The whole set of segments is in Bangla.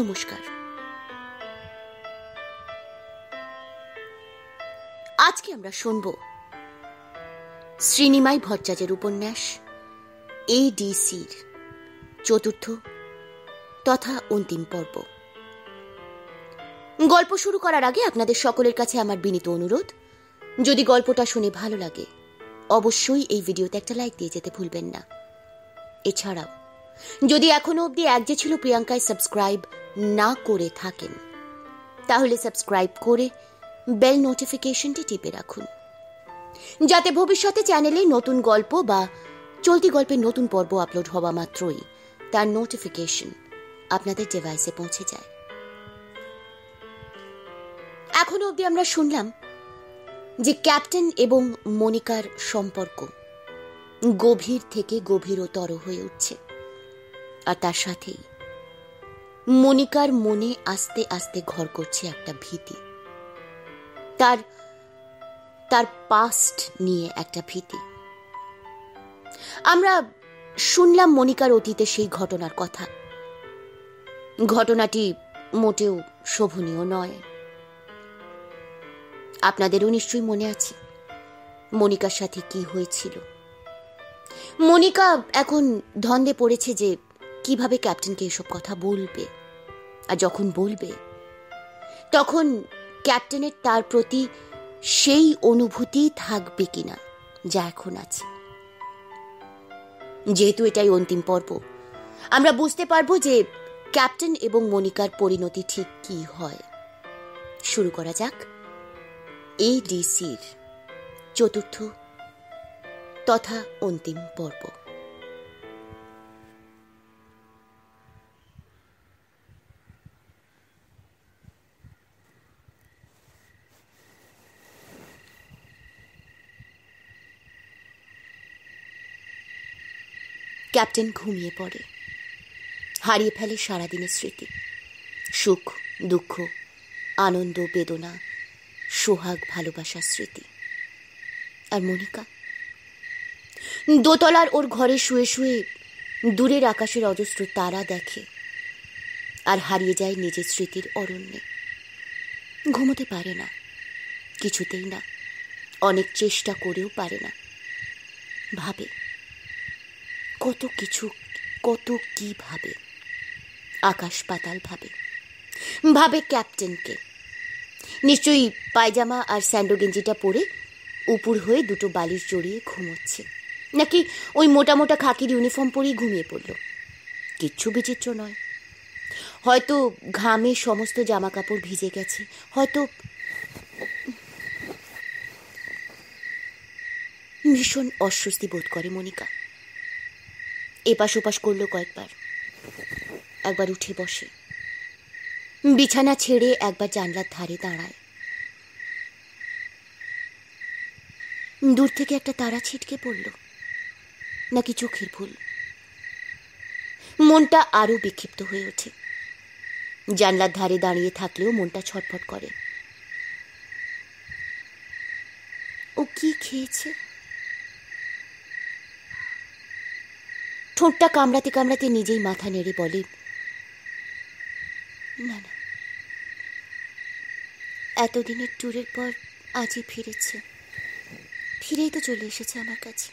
নমস্কার আজকে আমরা শুনব শ্রীনিমাই ভট্টাচার্যের উপন্যাস এডিসির চতুর্থ তথা অন্তিম পর্ব গল্প শুরু করার আগে আপনাদের সকলের কাছে আমার বিনীত অনুরোধ যদি গল্পটা শুনে ভালো লাগে অবশ্যই এই ভিডিওতে একটা লাইক দিয়ে যেতে ভুলবেন না এছাড়াও যদি এখনো অবধি এক যে ছিল প্রিয়াঙ্কায় সাবস্ক্রাইব না করে থাকেন তাহলে সাবস্ক্রাইব করে বেল নোটিফিকেশনটি টিপে রাখুন যাতে ভবিষ্যতে চ্যানেলে নতুন গল্প বা চলতি গল্পের নতুন পর্ব আপলোড হওয়া মাত্রই তার নোটিফিকেশন আপনাদের ডিভাইসে পৌঁছে যায় এখন অবধি আমরা শুনলাম যে ক্যাপ্টেন এবং মনিকার সম্পর্ক গভীর থেকে গভীরতর হয়ে উঠছে আর তার সাথেই মনিকার মনে আস্তে আস্তে ঘর করছে একটা ভীতি তার তার পাস্ট নিয়ে একটা ভীতি আমরা শুনলাম মনিকার অতীতে সেই ঘটনার কথা ঘটনাটি মোটেও শোভনীয় নয় আপনাদেরও নিশ্চয়ই মনে আছে মনিকার সাথে কি হয়েছিল মনিকা এখন ধন্দে পড়েছে যে কিভাবে ক্যাপ্টেনকে এসব কথা বলবে আর যখন বলবে তখন ক্যাপ্টেনের তার প্রতি সেই অনুভূতি থাকবে কিনা যা এখন আছে যেহেতু এটাই অন্তিম পর্ব আমরা বুঝতে পারবো যে ক্যাপ্টেন এবং মনিকার পরিণতি ঠিক কি হয় শুরু করা যাক এডিসির চতুর্থ তথা অন্তিম পর্ব ক্যাপ্টেন ঘুমিয়ে পড়ে হারিয়ে ফেলে সারাদিনের স্মৃতি সুখ দুঃখ আনন্দ বেদনা সোহাগ ভালোবাসার স্মৃতি আর মনিকা দোতলার ওর ঘরে শুয়ে শুয়ে দূরের আকাশের অজস্র তারা দেখে আর হারিয়ে যায় নিজের স্মৃতির অরণ্যে ঘুমোতে পারে না কিছুতেই না অনেক চেষ্টা করেও পারে না ভাবে কত কিছু কত কি ভাবে আকাশ পাতাল ভাবে ভাবে ক্যাপ্টেনকে নিশ্চয়ই পায়জামা আর স্যান্ডো গেঞ্জিটা পরে উপুর হয়ে দুটো বালিশ জড়িয়ে ঘুমোচ্ছে নাকি ওই মোটা মোটা খাকির ইউনিফর্ম পরেই ঘুমিয়ে পড়ল কিচ্ছু বিচিত্র নয় হয়তো ঘামে সমস্ত জামা কাপড় ভিজে গেছে হয়তো ভীষণ অস্বস্তি বোধ করে মনিকা এপাশ ওপাশ করলো কয়েকবার একবার উঠে বসে বিছানা ছেড়ে একবার জানলার ধারে দাঁড়ায় দূর থেকে একটা তারা ছিটকে পড়ল নাকি চোখের ভুল মনটা আরও বিক্ষিপ্ত হয়ে ওঠে জানলার ধারে দাঁড়িয়ে থাকলেও মনটা ছটফট করে ও কি খেয়েছে ঠোঁটটা কামড়াতে কামড়াতে নিজেই মাথা নেড়ে বলে না না এতদিনের ট্যুরের পর আজই ফিরেছে ফিরেই তো চলে এসেছে আমার কাছে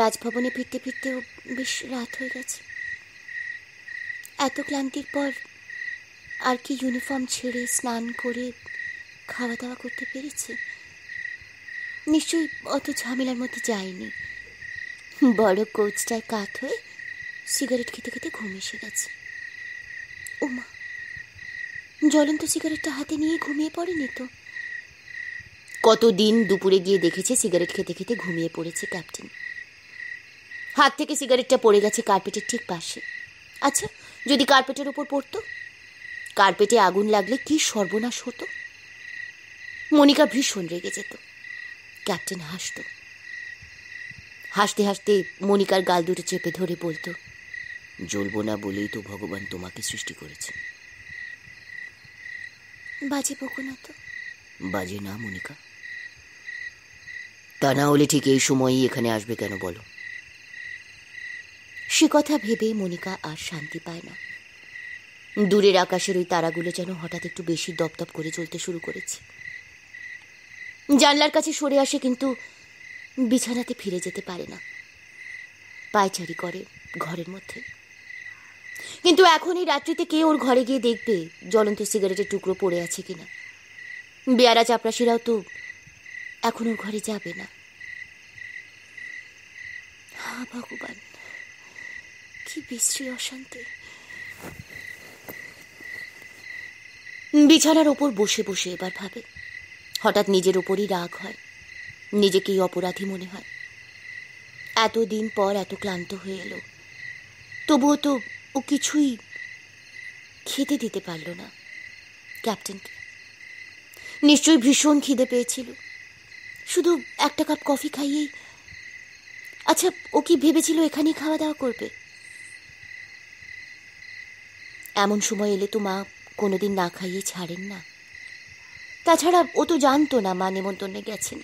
রাজভবনে ফিরতে ফিরতেও বেশ রাত হয়ে গেছে এত ক্লান্তির পর আর কি ইউনিফর্ম ছেড়ে স্নান করে খাওয়া দাওয়া করতে পেরেছে নিশ্চয়ই অত ঝামেলার মধ্যে যায়নি বড় কোচটায় কাত হয়ে সিগারেট খেতে খেতে ঘুম এসে গেছে ওমা জ্বলন্ত সিগারেটটা হাতে নিয়ে ঘুমিয়ে পড়েনি তো কতদিন দুপুরে গিয়ে দেখেছে সিগারেট খেতে খেতে ঘুমিয়ে পড়েছে ক্যাপ্টেন হাত থেকে সিগারেটটা পড়ে গেছে কার্পেটের ঠিক পাশে আচ্ছা যদি কার্পেটের ওপর পড়তো কার্পেটে আগুন লাগলে কি সর্বনাশ হতো মনিকা ভীষণ রেগে যেত ক্যাপ্টেন হাসতো হাসতে হাসতে মনিকার গাল দুটো চেপে ধরে বলতো জ্বলব না বলেই তো ভগবান তোমাকে সৃষ্টি করেছে বাজে বকো না তো বাজে না মনিকা তা না হলে ঠিক এই সময়ই এখানে আসবে কেন বলো সে কথা ভেবে মনিকা আর শান্তি পায় না দূরের আকাশের ওই তারাগুলো যেন হঠাৎ একটু বেশি দপদপ করে চলতে শুরু করেছে জানলার কাছে সরে আসে কিন্তু বিছানাতে ফিরে যেতে পারে না পায়চারি করে ঘরের মধ্যে কিন্তু এখন এই রাত্রিতে কে ওর ঘরে গিয়ে দেখবে জ্বলন্ত সিগারেটের টুকরো পড়ে আছে কিনা বেয়ারা চাপরাশিরাও তো এখন ওর ঘরে যাবে না হা ভগবান কি বিশ্রী অশান্তি বিছানার ওপর বসে বসে এবার ভাবে হঠাৎ নিজের ওপরই রাগ হয় নিজেকেই অপরাধী মনে হয় এতদিন পর এত ক্লান্ত হয়ে এলো তবুও তো ও কিছুই খেতে দিতে পারল না ক্যাপ্টেনকে নিশ্চয়ই ভীষণ খিদে পেয়েছিল শুধু একটা কাপ কফি খাইয়েই আচ্ছা ও কি ভেবেছিল এখানেই খাওয়া দাওয়া করবে এমন সময় এলে তো মা কোনোদিন না খাইয়ে ছাড়েন না তাছাড়া ও তো জানতো না মা নেমন্তন্নে গেছেন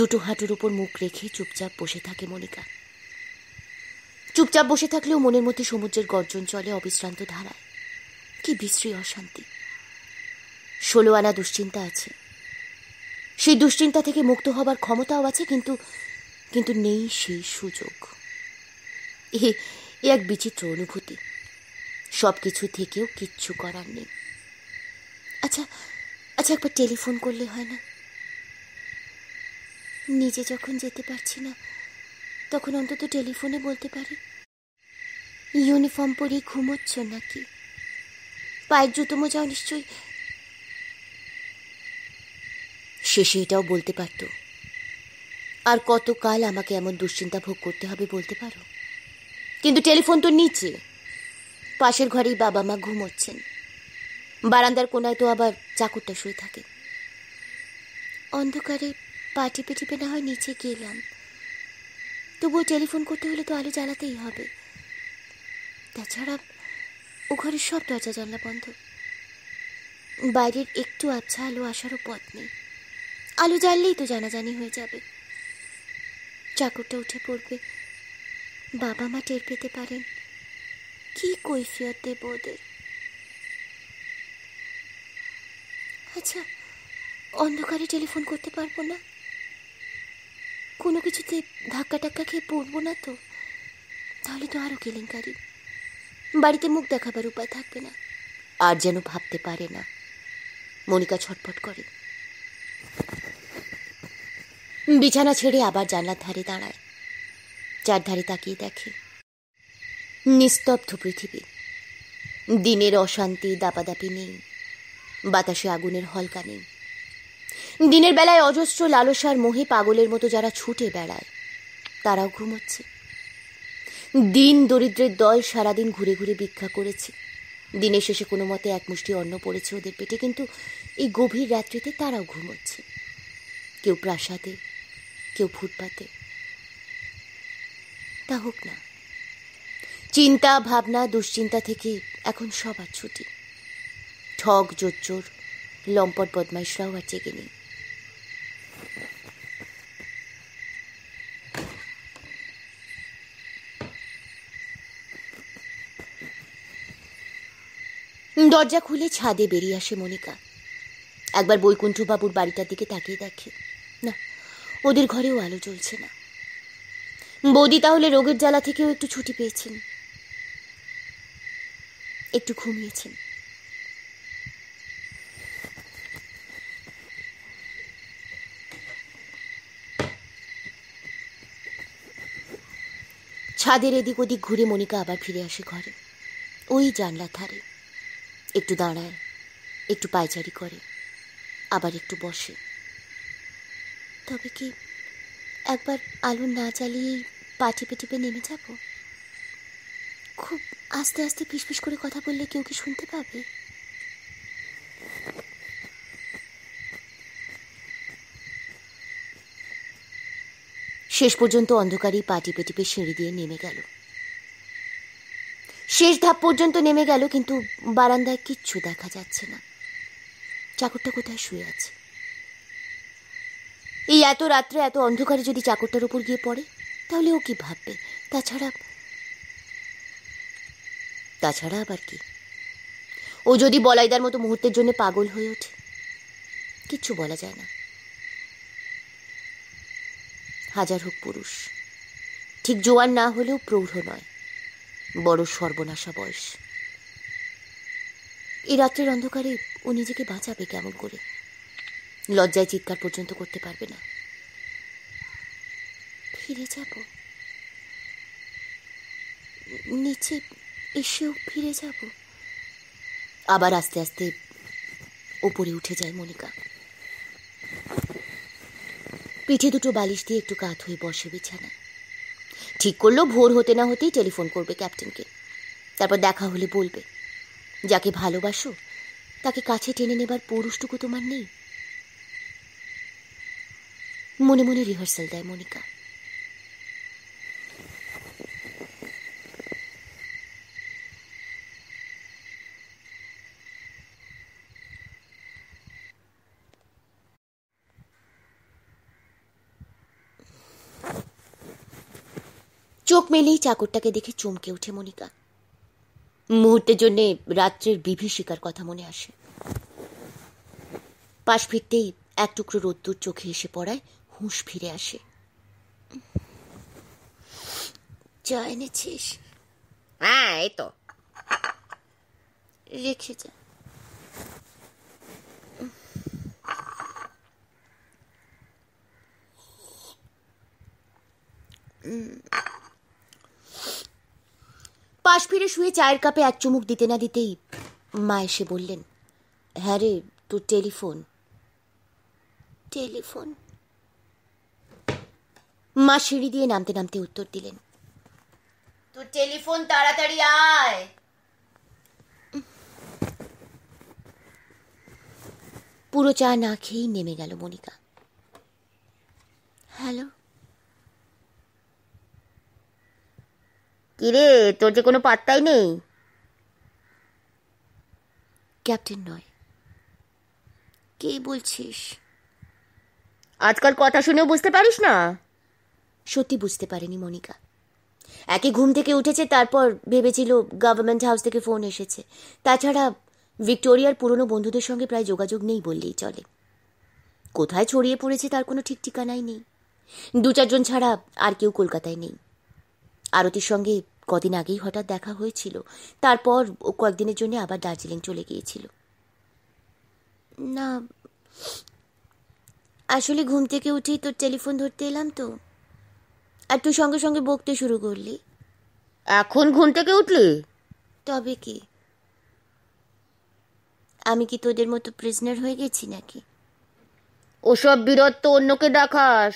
দুটো হাঁটুর উপর মুখ রেখে চুপচাপ বসে থাকে মনিকা চুপচাপ বসে থাকলেও মনের মধ্যে সমুদ্রের গর্জন চলে অবিশ্রান্ত ধারায় কি বিশ্রী অশান্তি ষোলো আনা দুশ্চিন্তা আছে সেই দুশ্চিন্তা থেকে মুক্ত হবার ক্ষমতাও আছে কিন্তু কিন্তু নেই সেই সুযোগ এ এক বিচিত্র অনুভূতি সব কিছু থেকেও কিচ্ছু করার নেই আচ্ছা আচ্ছা একবার টেলিফোন করলে হয় না নিজে যখন যেতে পারছি না তখন অন্তত টেলিফোনে বলতে পারি ইউনিফর্ম পরেই ঘুমোচ্ছ নাকি পায়ের জুতো মোজাও নিশ্চয়ই শেষে এটাও বলতে পারত আর কতকাল আমাকে এমন দুশ্চিন্তা ভোগ করতে হবে বলতে পারো কিন্তু টেলিফোন তো নিচে পাশের ঘরেই বাবা মা ঘুমোচ্ছেন বারান্দার কোনায় তো আবার চাকরটা শুয়ে থাকে অন্ধকারে পা টিপে টিপে না হয় নিচে গেলাম তবুও টেলিফোন করতে হলে তো আলো জ্বালাতেই হবে তাছাড়া ও ঘরের সব দরজা জানলা বন্ধ বাইরের একটু আচ্ছা আলো আসারও পথ নেই আলো জ্বাললেই তো জানাজানি হয়ে যাবে চাকরটা উঠে পড়বে বাবা মা টের পেতে পারেন কি কৈফিয়ত দেব ওদের আচ্ছা অন্ধকারে টেলিফোন করতে পারবো না কোনো কিছুতে ধাক্কা টাক্কা খেয়ে পড়বো না তো তাহলে তো আরও কেলেঙ্কারি বাড়িতে মুখ দেখাবার উপায় থাকবে না আর যেন ভাবতে পারে না মনিকা ছটফট করে বিছানা ছেড়ে আবার জানলার ধারে দাঁড়ায় চারধারে তাকিয়ে দেখে নিস্তব্ধ পৃথিবী দিনের অশান্তি দাপাদাপি নেই বাতাসে আগুনের হলকা নেই দিনের বেলায় অজস্র লালসার মোহে পাগলের মতো যারা ছুটে বেড়ায় তারাও ঘুমোচ্ছে দিন দরিদ্রের দল সারাদিন ঘুরে ঘুরে ভিক্ষা করেছে দিনের শেষে কোনো মতে এক মুষ্টি অন্ন পড়েছে ওদের পেটে কিন্তু এই গভীর রাত্রিতে তারাও ঘুমোচ্ছে কেউ প্রাসাদে কেউ ফুটপাতে তা হোক না চিন্তা ভাবনা দুশ্চিন্তা থেকে এখন সবার ছুটি ঠক জোচ্চোর লম্পট বদমাইশরাও আর জেগে নেই দরজা খুলে ছাদে বেরিয়ে আসে মনিকা একবার বৈকুণ্ঠবাবুর বাড়িটার দিকে তাকিয়ে দেখে না ওদের ঘরেও আলো জ্বলছে না বৌদি তাহলে রোগের জ্বালা থেকেও একটু ছুটি পেয়েছেন একটু ঘুমিয়েছেন ছাদের এদিক ওদিক ঘুরে মনিকা আবার ফিরে আসে ঘরে ওই জানলা ধারে একটু দাঁড়ায় একটু পায়চারি করে আবার একটু বসে তবে কি একবার আলো না জ্বালিয়েই পা টিপে টিপে নেমে যাব খুব আস্তে আস্তে ফিসফিস করে কথা বললে কেউ কি শুনতে পাবে শেষ পর্যন্ত অন্ধকারেই পা টিপে টিপে সিঁড়ি দিয়ে নেমে গেল শেষ ধাপ পর্যন্ত নেমে গেল কিন্তু বারান্দায় কিচ্ছু দেখা যাচ্ছে না চাকরটা কোথায় শুয়ে আছে এই এত রাত্রে এত অন্ধকারে যদি চাকরটার উপর গিয়ে পড়ে তাহলে ও কি ভাববে তাছাড়া তাছাড়া আবার কি ও যদি বলাইদার মতো মুহূর্তের জন্য পাগল হয়ে ওঠে কিচ্ছু বলা যায় না হাজার হোক পুরুষ ঠিক জোয়ান না হলেও প্রৌঢ় নয় বড় সর্বনাশা বয়স এই রাত্রের অন্ধকারে ও নিজেকে বাঁচাবে কেমন করে লজ্জায় চিৎকার পর্যন্ত করতে পারবে না ফিরে যাব নিচে এসেও ফিরে যাব আবার আস্তে আস্তে ওপরে উঠে যায় মনিকা পিঠে দুটো বালিশ দিয়ে একটু কাত হয়ে বসে বিছানায় ঠিক করলো ভোর হতে না হতেই টেলিফোন করবে ক্যাপ্টেনকে তারপর দেখা হলে বলবে যাকে ভালোবাসো তাকে কাছে টেনে নেবার পৌরুষটুকু তোমার নেই মনে মনে রিহার্সাল দেয় মনিকা মেলেই চাকরটাকে দেখে চমকে ওঠে মনিকা মুহূর্তের জন্যে রাত্রের বিভীষিকার কথা মনে আসে পাশ ফিরতেই এক টুকরো রোদ্দুর চোখে এসে পড়ায় হুঁশ ফিরে আসে এনেছিস হ্যাঁ এই তো রেখে যা Mm. পাশ ফিরে শুয়ে চায়ের কাপে এক চুমুক দিতে না দিতেই মা এসে বললেন হ্যাঁ রে তোর টেলিফোন টেলিফোন মা সিঁড়ি দিয়ে নামতে নামতে উত্তর দিলেন তোর টেলিফোন তাড়াতাড়ি আয় পুরো চা না খেয়েই নেমে গেল মনিকা হ্যালো কিরে তোর যে কোনো পাত্তাই নেই ক্যাপ্টেন নয় কে বলছিস আজকাল কথা শুনেও বুঝতে পারিস না সত্যি বুঝতে পারেনি মনিকা একে ঘুম থেকে উঠেছে তারপর ভেবেছিল গভর্নমেন্ট হাউস থেকে ফোন এসেছে তাছাড়া ভিক্টোরিয়ার পুরনো বন্ধুদের সঙ্গে প্রায় যোগাযোগ নেই বললেই চলে কোথায় ছড়িয়ে পড়েছে তার কোনো ঠিক ঠিকানাই নেই দু চারজন ছাড়া আর কেউ কলকাতায় নেই আরতির সঙ্গে কদিন আগেই হঠাৎ দেখা হয়েছিল তারপর ও কয়েকদিনের জন্য আবার দার্জিলিং চলে গিয়েছিল না আসলে ঘুম থেকে উঠেই তোর টেলিফোন ধরতে এলাম তো আর তুই সঙ্গে সঙ্গে বকতে শুরু করলি এখন ঘুম থেকে উঠলি তবে কি আমি কি তোদের মতো প্রিজনার হয়ে গেছি নাকি ওসব বীরত্ব অন্যকে দেখাস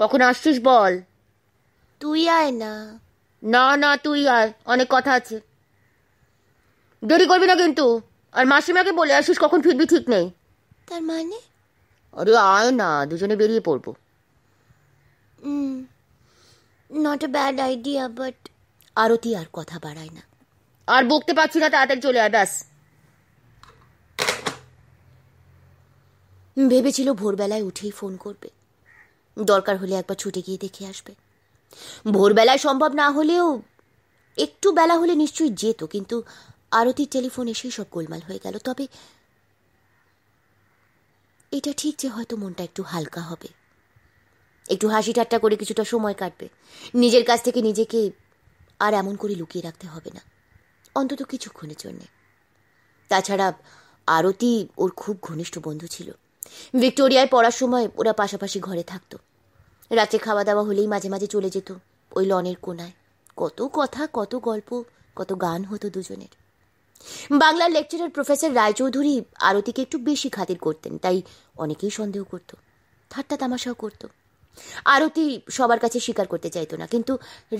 কখন আসছিস বল তুই আয় না না না তুই আয় অনেক কথা আছে দেরি করবি না কিন্তু আর মাসিমাকে বলে আসিস কখন ফিরবি ঠিক নেই তার মানে আরে আয় না দুজনে বেরিয়ে পড়বো not a bad idea but Arati আর কথা বাড়ায় না আর বকতে পারছি না তাড়াতাড়ি চলে আয় ব্যাস ভেবেছিল ভোরবেলায় উঠেই ফোন করবে দরকার হলে একবার ছুটে গিয়ে দেখে আসবে ভোরবেলায় সম্ভব না হলেও একটু বেলা হলে নিশ্চয়ই যেত কিন্তু আরতির টেলিফোন এসেই সব গোলমাল হয়ে গেল তবে এটা ঠিক যে হয়তো মনটা একটু হালকা হবে একটু হাসি ঠাট্টা করে কিছুটা সময় কাটবে নিজের কাছ থেকে নিজেকে আর এমন করে লুকিয়ে রাখতে হবে না অন্তত কিছুক্ষণের জন্যে তাছাড়া আরতি ওর খুব ঘনিষ্ঠ বন্ধু ছিল ভিক্টোরিয়ায় পড়ার সময় ওরা পাশাপাশি ঘরে থাকতো রাত্রে খাওয়া দাওয়া হলেই মাঝে মাঝে চলে যেত ওই লনের কোনায় কত কথা কত গল্প কত গান হতো দুজনের বাংলার লেকচারের প্রফেসর রায়চৌধুরী আরতিকে একটু বেশি খাতির করতেন তাই অনেকেই সন্দেহ করত ঠাট্টা তামাশাও করত আরতি সবার কাছে স্বীকার করতে চাইতো না কিন্তু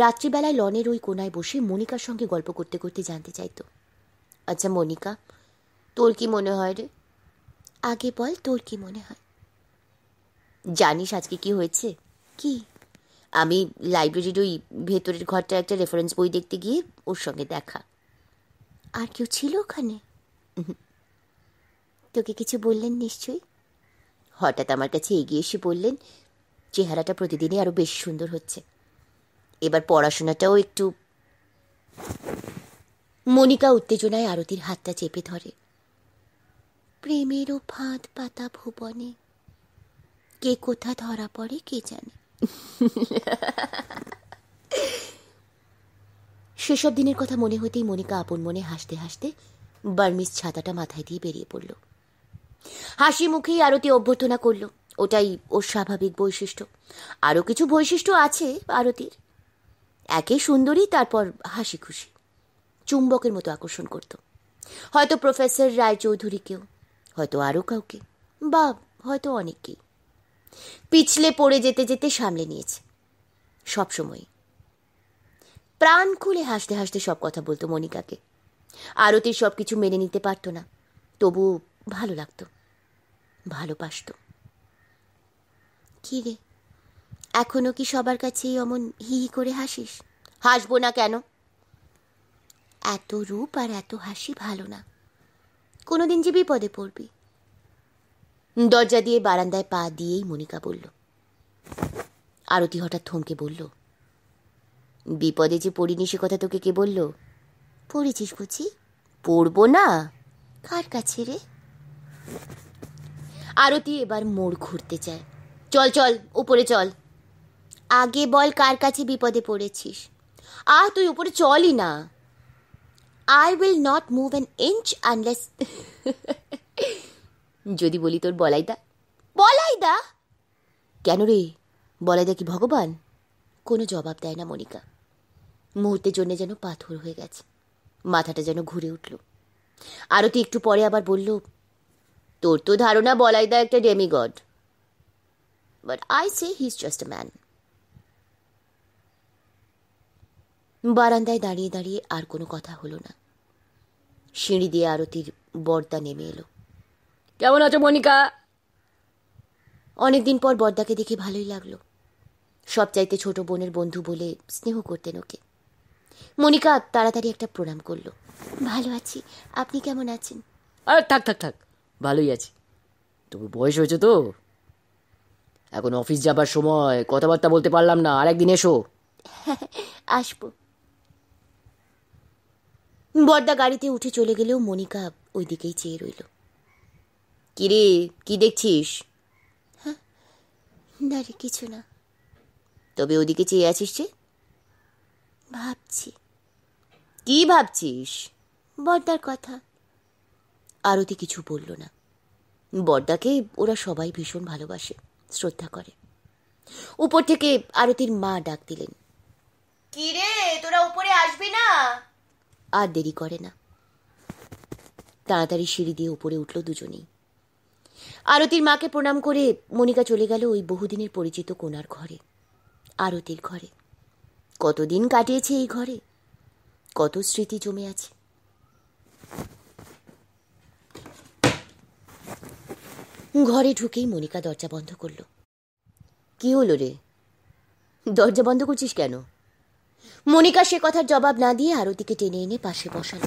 রাত্রিবেলায় লনের ওই কোনায় বসে মনিকার সঙ্গে গল্প করতে করতে জানতে চাইতো আচ্ছা মনিকা তোর কি মনে হয় রে আগে বল তোর কি মনে হয় জানিস আজকে কি হয়েছে কি আমি লাইব্রেরির ওই ভেতরের ঘরটা একটা রেফারেন্স বই দেখতে গিয়ে ওর সঙ্গে দেখা আর কেউ ছিল ওখানে তোকে কিছু বললেন নিশ্চয়ই হঠাৎ আমার কাছে এগিয়ে এসে বললেন চেহারাটা প্রতিদিনই আরও বেশ সুন্দর হচ্ছে এবার পড়াশোনাটাও একটু মনিকা উত্তেজনায় আরতির হাতটা চেপে ধরে প্রেমেরও ফাঁদ পাতা ভুবনে কে কোথা ধরা পড়ে কে জানে সেসব দিনের কথা মনে হতেই মনিকা আপন মনে হাসতে হাসতে বার্মিস ছাতাটা মাথায় দিয়ে বেরিয়ে পড়ল হাসি মুখেই আরতি অভ্যর্থনা করল ওটাই ওর স্বাভাবিক বৈশিষ্ট্য আরও কিছু বৈশিষ্ট্য আছে আরতির একে সুন্দরী তারপর হাসি খুশি চুম্বকের মতো আকর্ষণ করত হয়তো প্রফেসর রায়চৌধুরীকেও হয়তো আরও কাউকে বা হয়তো অনেককেই পিছলে পড়ে যেতে যেতে সামলে নিয়েছে সময় প্রাণ খুলে হাসতে হাসতে সব কথা বলতো মনিকাকে আরতির সব কিছু মেনে নিতে পারতো না তবু ভালো লাগতো ভালোবাসত কি রে এখনো কি সবার কাছেই অমন হি হি করে হাসিস হাসবো না কেন এত রূপ আর এত হাসি ভালো না কোনোদিন যে বিপদে পড়বি দরজা দিয়ে বারান্দায় পা দিয়েই মনিকা বলল আরতি হঠাৎ থমকে বলল বিপদে যে পড়িনি সে কথা তোকে কে বলল পড়েছিস বুঝি পড়বো না কার কাছে রে আরতি এবার মোড় ঘুরতে চায় চল চল উপরে চল আগে বল কার কাছে বিপদে পড়েছিস আহ তুই উপরে চলই না I will not move an inch unless যদি বলি তোর বলাইদা বলাইদা কেন রে বলাইদা কি ভগবান কোনো জবাব দেয় না মনিকা মুহূর্তের জন্য যেন পাথর হয়ে গেছে মাথাটা যেন ঘুরে উঠল আরতি একটু পরে আবার বলল তোর তো ধারণা বলাইদা একটা demigod but I say he is just man বারান্দায় দাঁড়িয়ে দাঁড়িয়ে আর কোনো কথা হলো না সিঁড়ি দিয়ে আরতির বর্দা নেমে এলো কেমন আছো মনিকা অনেকদিন পর বর্দাকে দেখে ভালোই লাগলো সব চাইতে ছোট বোনের বন্ধু বলে স্নেহ করতেন ওকে মনিকা তাড়াতাড়ি একটা প্রণাম করলো ভালো আছি আপনি কেমন আছেন আর থাক থাক থাক ভালোই আছি তবু বয়স হয়েছে তো এখন অফিস যাবার সময় কথাবার্তা বলতে পারলাম না আর একদিন এসো আসবো বর্দা গাড়িতে উঠে চলে গেলেও মনিকা ওই দিকেই চেয়ে রইল কিরে কি দেখছিস দাঁড়ি হ্যাঁ? কিছু না তবে ওদিকে চেয়ে আছিস যে ভাবছি কি ভাবছিস বর্দার কথা আরতি কিছু বলল না বর্দাকে ওরা সবাই ভীষণ ভালোবাসে শ্রদ্ধা করে উপর থেকে আরতির মা ডাক দিলেন কিরে তোরা উপরে আসবি না আর দেরি করে না তাড়াতাড়ি সিঁড়ি দিয়ে উপরে উঠল দুজনেই আরতির মাকে প্রণাম করে মনিকা চলে গেল ওই বহুদিনের পরিচিত কোনার ঘরে আরতির ঘরে কতদিন কাটিয়েছে এই ঘরে কত স্মৃতি জমে আছে ঘরে ঢুকেই মনিকা দরজা বন্ধ করল কি হলো রে দরজা বন্ধ করছিস কেন মনিকা সে কথার জবাব না দিয়ে আরতিকে টেনে এনে পাশে বসাল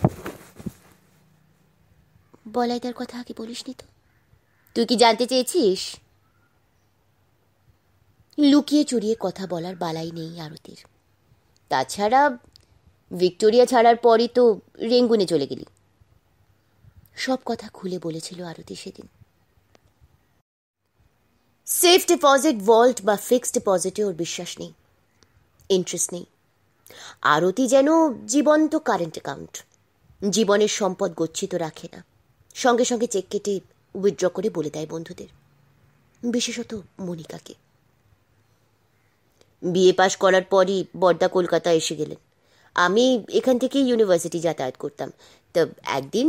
তার কথা আগে বলিসনি তো তুই কি জানতে চেয়েছিস লুকিয়ে চুরিয়ে কথা বলার বালাই নেই আরতির তাছাড়া ভিক্টোরিয়া ছাড়ার পরই তো রেঙ্গুনে চলে গেলি সব কথা খুলে বলেছিল আরতি সেদিন সেফ ডিপোজিট ভল্ট বা ফিক্সড ডিপোজিটে ওর বিশ্বাস নেই ইন্টারেস্ট নেই আরতি যেন জীবন্ত কারেন্ট অ্যাকাউন্ট জীবনের সম্পদ গচ্ছিত রাখে না সঙ্গে সঙ্গে চেক কেটে উইথড্র করে বলে দেয় বন্ধুদের বিশেষত মনিকাকে বিএ পাশ করার পরই বর্দা কলকাতা এসে গেলেন আমি এখান থেকেই ইউনিভার্সিটি যাতায়াত করতাম তা একদিন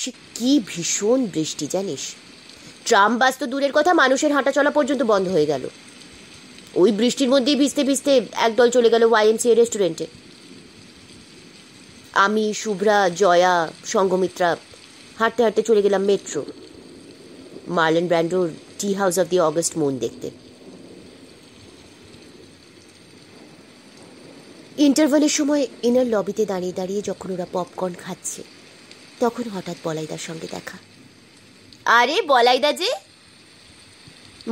সে কি ভীষণ বৃষ্টি জানিস ট্রাম বাস তো দূরের কথা মানুষের হাঁটা চলা পর্যন্ত বন্ধ হয়ে গেল ওই বৃষ্টির মধ্যেই ভিজতে ভিজতে একদল চলে গেল ওয়াইএমসি রেস্টুরেন্টে আমি শুভ্রা জয়া সঙ্গমিত্রা হাঁটতে হাঁটতে চলে গেলাম মেট্রো মার্লেন ব্র্যান্ডোর tea house of the August moon দেখতে ইন্টারভালের সময় ইনার লবিতে দাঁড়িয়ে দাঁড়িয়ে যখন ওরা পপকর্ন খাচ্ছে তখন হঠাৎ বলাইদার সঙ্গে দেখা আরে বলাইদা যে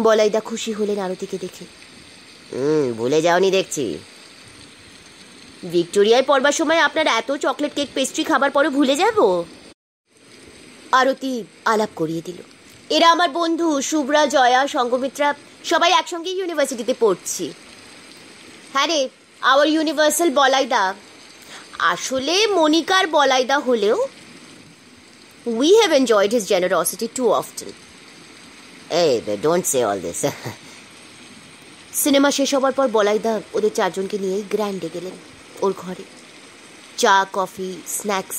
বলাইদা খুশি হলেন আরতিকে দেখে হুম ভুলে যাওনি দেখছি ভিক্টোরিয়ায় পড়বার সময় আপনার এত চকলেট কেক পেস্ট্রি খাবার পরে ভুলে যাব আরতি আলাপ করিয়ে দিল এরা আমার বন্ধু শুভ্রা জয়া সঙ্গমিত্রা সবাই একসঙ্গে ইউনিভার্সিটিতে পড়ছি হ্যাঁ রে আওয়ার ইউনিভার্সাল বলাইদা আসলে মনিকার বলাইদা হলেও we have enjoyed his generosity too often এই don't say all this cinema শেষ হওয়ার পর বলাইদা ওদের চারজনকে নিয়ে গ্র্যান্ডে গেলেন ওর ঘরে চা কফি স্ন্যাক্স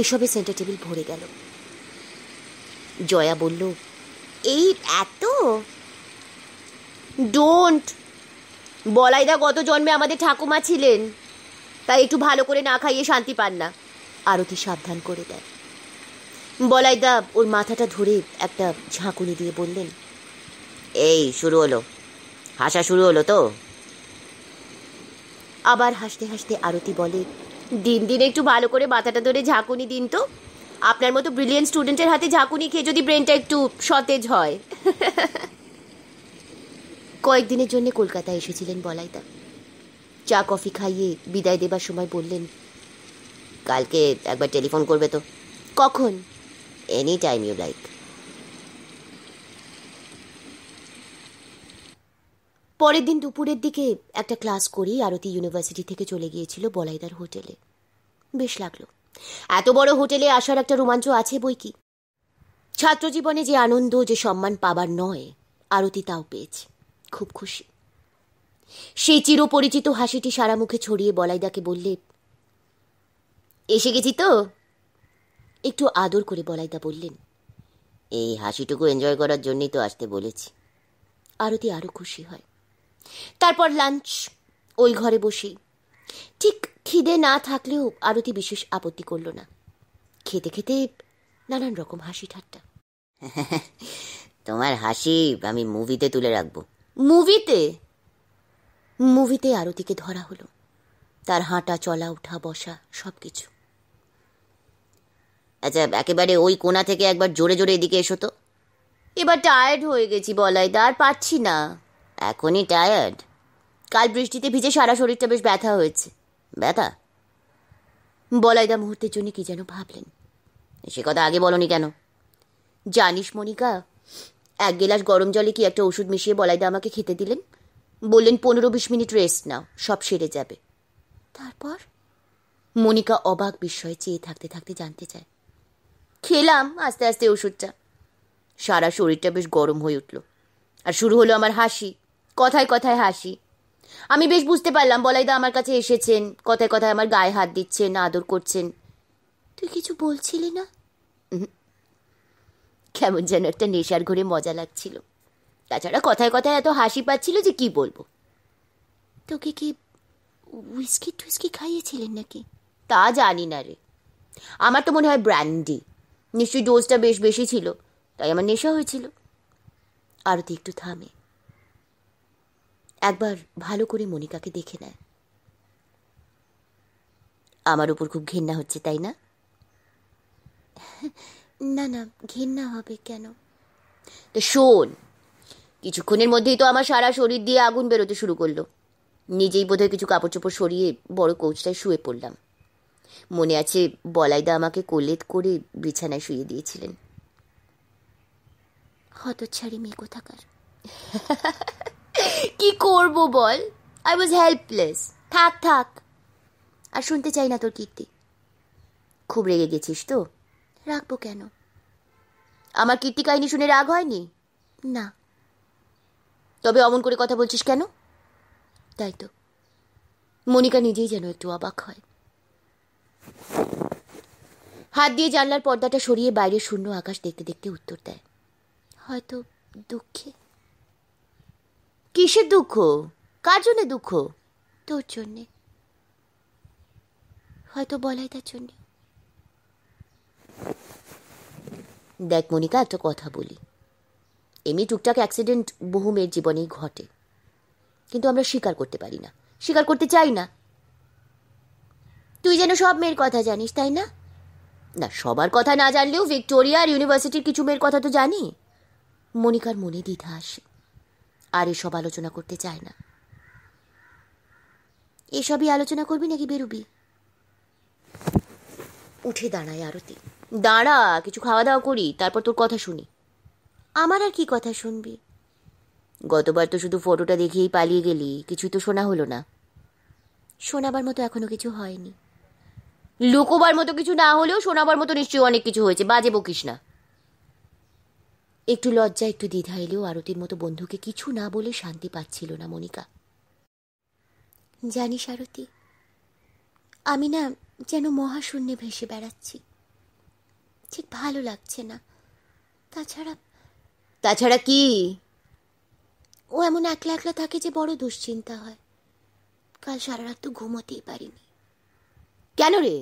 এসবে সেন্টার টেবিল ভরে গেল জয়া বলল এই এত ডোন্ট বলাইদা গত জন্মে আমাদের ঠাকুমা ছিলেন তাই একটু ভালো করে না খাইয়ে শান্তি পান না আরতি সাবধান করে দেয় বলাইদা ওর মাথাটা ধরে একটা ঝাঁকুনি দিয়ে বললেন এই শুরু হলো হাসা শুরু হলো তো আবার হাসতে হাসতে আরতি বলে দিন দিন একটু ভালো করে মাথাটা ধরে ঝাঁকুনি দিন তো আপনার মতো ব্রিলিয়েন্ট স্টুডেন্টের হাতে ঝাঁকুনি খেয়ে যদি ব্রেনটা একটু সতেজ হয় কয়েকদিনের জন্য কলকাতায় এসেছিলেন বলাইদা চা কফি খাইয়ে বিদায় দেবার সময় বললেন কালকে একবার টেলিফোন করবে তো কখন এনি টাইম ইউ লাইক পরের দিন দুপুরের দিকে একটা ক্লাস করেই আরতি ইউনিভার্সিটি থেকে চলে গিয়েছিল বলাইদার হোটেলে বেশ লাগলো এত বড় হোটেলে আসার একটা রোমাঞ্চ আছে বই কি ছাত্রজীবনে যে আনন্দ যে সম্মান পাবার নয় আরতি তাও পেয়েছে খুব খুশি সেই চিরপরিচিত হাসিটি সারা মুখে ছড়িয়ে বলাইদাকে বললে এসে গেছি তো একটু আদর করে বলাইদা বললেন এই হাসিটুকু এনজয় করার জন্যই তো আসতে বলেছি আরতি আরো খুশি হয় তারপর লাঞ্চ ওই ঘরে বসি ঠিক খিদে না থাকলেও আরতি বিশেষ আপত্তি করল না খেতে খেতে নানান রকম হাসি ঠাট্টা তোমার হাসি আমি মুভিতে তুলে রাখবো মুভিতে মুভিতে আরতিকে ধরা হলো তার হাঁটা চলা ওঠা বসা সব কিছু আচ্ছা একেবারে ওই কোণা থেকে একবার জোরে জোরে এদিকে এসো তো এবার টায়ার্ড হয়ে গেছি বলাই দা আর পাচ্ছি না এখনই টায়ার্ড কাল বৃষ্টিতে ভিজে সারা শরীরটা বেশ ব্যথা হয়েছে ব্যথা বলাইদা মুহূর্তের জন্য কি যেন ভাবলেন সে কথা আগে বলনি কেন জানিস মনিকা এক গেলাস গরম জলে কি একটা ওষুধ মিশিয়ে বলাইদা আমাকে খেতে দিলেন বললেন পনেরো বিশ মিনিট রেস্ট নাও সব সেরে যাবে তারপর মনিকা অবাক বিস্ময়ে চেয়ে থাকতে থাকতে জানতে চায় খেলাম আস্তে আস্তে ওষুধটা সারা শরীরটা বেশ গরম হয়ে উঠল আর শুরু হলো আমার হাসি কথায় কথায় হাসি আমি বেশ বুঝতে পারলাম বলাইদা আমার কাছে এসেছেন কথায় কথায় আমার গায়ে হাত দিচ্ছেন আদর করছেন তুই কিছু বলছিলি না কেমন যেন একটা নেশার ঘরে মজা লাগছিল তাছাড়া কথায় কথায় এত হাসি পাচ্ছিল যে কি বলবো তোকে কি উইস্কি টুইস্কি খাইয়েছিলেন নাকি তা জানি না রে আমার তো মনে হয় ব্র্যান্ডি নিশ্চয়ই ডোজটা বেশ বেশি ছিল তাই আমার নেশা হয়েছিল আরতি একটু থামে একবার ভালো করে মনিকাকে দেখে নেয় আমার উপর খুব ঘেন্না হচ্ছে তাই না না না ঘেন্না হবে কেন তো শোন কিছুক্ষণের মধ্যেই তো আমার সারা শরীর দিয়ে আগুন বেরোতে শুরু করলো নিজেই বোধহয় কিছু কাপড় চোপড় সরিয়ে বড় কোচটায় শুয়ে পড়লাম মনে আছে বলাইদা আমাকে কোলেত করে বিছানায় শুয়ে দিয়েছিলেন ছাড়ি মেয়ে কোথাকার কি করব বল আই ওয়াজ হেল্পলেস থাক থাক আর শুনতে চাই না তোর কীর্তি খুব রেগে গেছিস তো রাখবো কেন আমার কীর্তি কাহিনী শুনে রাগ হয়নি না তবে অমন করে কথা বলছিস কেন তাই তো মনিকা নিজেই যেন একটু অবাক হয় হাত দিয়ে জানলার পর্দাটা সরিয়ে বাইরে শূন্য আকাশ দেখতে দেখতে উত্তর দেয় হয়তো দুঃখে কিসের দুঃখ কার জন্যে দুঃখ তোর জন্যে হয়তো বলাই তার জন্যে দেখ মনিকা একটা কথা বলি এমনি টুকটাক অ্যাক্সিডেন্ট বহু মেয়ের জীবনেই ঘটে কিন্তু আমরা স্বীকার করতে পারি না স্বীকার করতে চাই না তুই যেন সব মেয়ের কথা জানিস তাই না না সবার কথা না জানলেও ভিক্টোরিয়া আর ইউনিভার্সিটির কিছু মেয়ের কথা তো জানি মনিকার মনে দ্বিধা আসে আর এসব আলোচনা করতে চায় না এসবই আলোচনা করবি নাকি বেরুবি উঠে দাঁড়ায় আরতি দাঁড়া কিছু খাওয়া দাওয়া করি তারপর তোর কথা শুনি আমার আর কি কথা শুনবি গতবার তো শুধু ফটোটা দেখেই পালিয়ে গেলি কিছুই তো শোনা হলো না শোনাবার মতো এখনো কিছু হয়নি লুকোবার মতো কিছু না হলেও শোনাবার মতো নিশ্চয়ই অনেক কিছু হয়েছে বাজে বকিস না একটু লজ্জা একটু দ্বিধা এলেও আরতির মতো বন্ধুকে কিছু না বলে শান্তি পাচ্ছিল না মনিকা জানিস আরতি আমি না যেন মহাশূন্যে ভেসে বেড়াচ্ছি ঠিক ভালো লাগছে না তাছাড়া তাছাড়া কি ও এমন একলা একলা থাকে যে বড় দুশ্চিন্তা হয় কাল সারা রাত তো ঘুমোতেই পারিনি কেন রে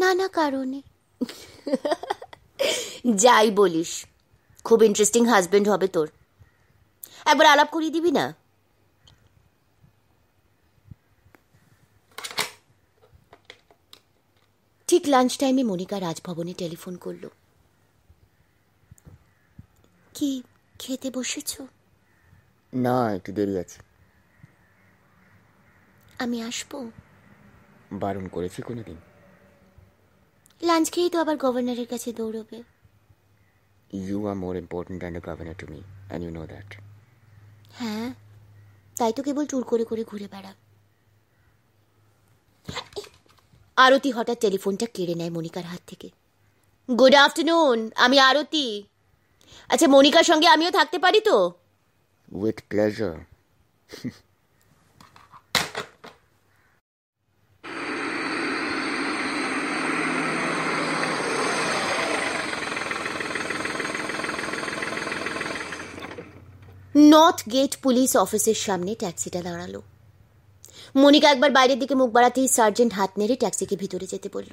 নানা কারণে যাই বলিস খুব ইন্টারেস্টিং হাজব্যান্ড হবে তোর একবার আলাপ করিয়ে দিবি না ঠিক লাঞ্চ টাইমে মনিকা রাজভবনে টেলিফোন করল কি খেতে বসেছ না একটু দেরি আছে আমি আসবো বারণ করেছি কোনোদিন লাঞ্চ খেয়েই তো আবার গভর্নরের কাছে দৌড়বে You are more important than the governor to me, and you know that. হ্যাঁ তাই তো কেবল চুর করে করে ঘুরে বেড়া আরতি হঠাৎ টেলিফোনটা কেড়ে নেয় মনিকার হাত থেকে গুড আফটারনুন আমি আরতি আচ্ছা মনিকার সঙ্গে আমিও থাকতে পারি তো with pleasure north gate police অফিসের সামনে ট্যাক্সিটা দাঁড়ালো মনিকা একবার বাইরের দিকে মুখ বাড়াতেই সার্জেন্ট হাত নেড়ে ট্যাক্সিকে ভিতরে যেতে বলল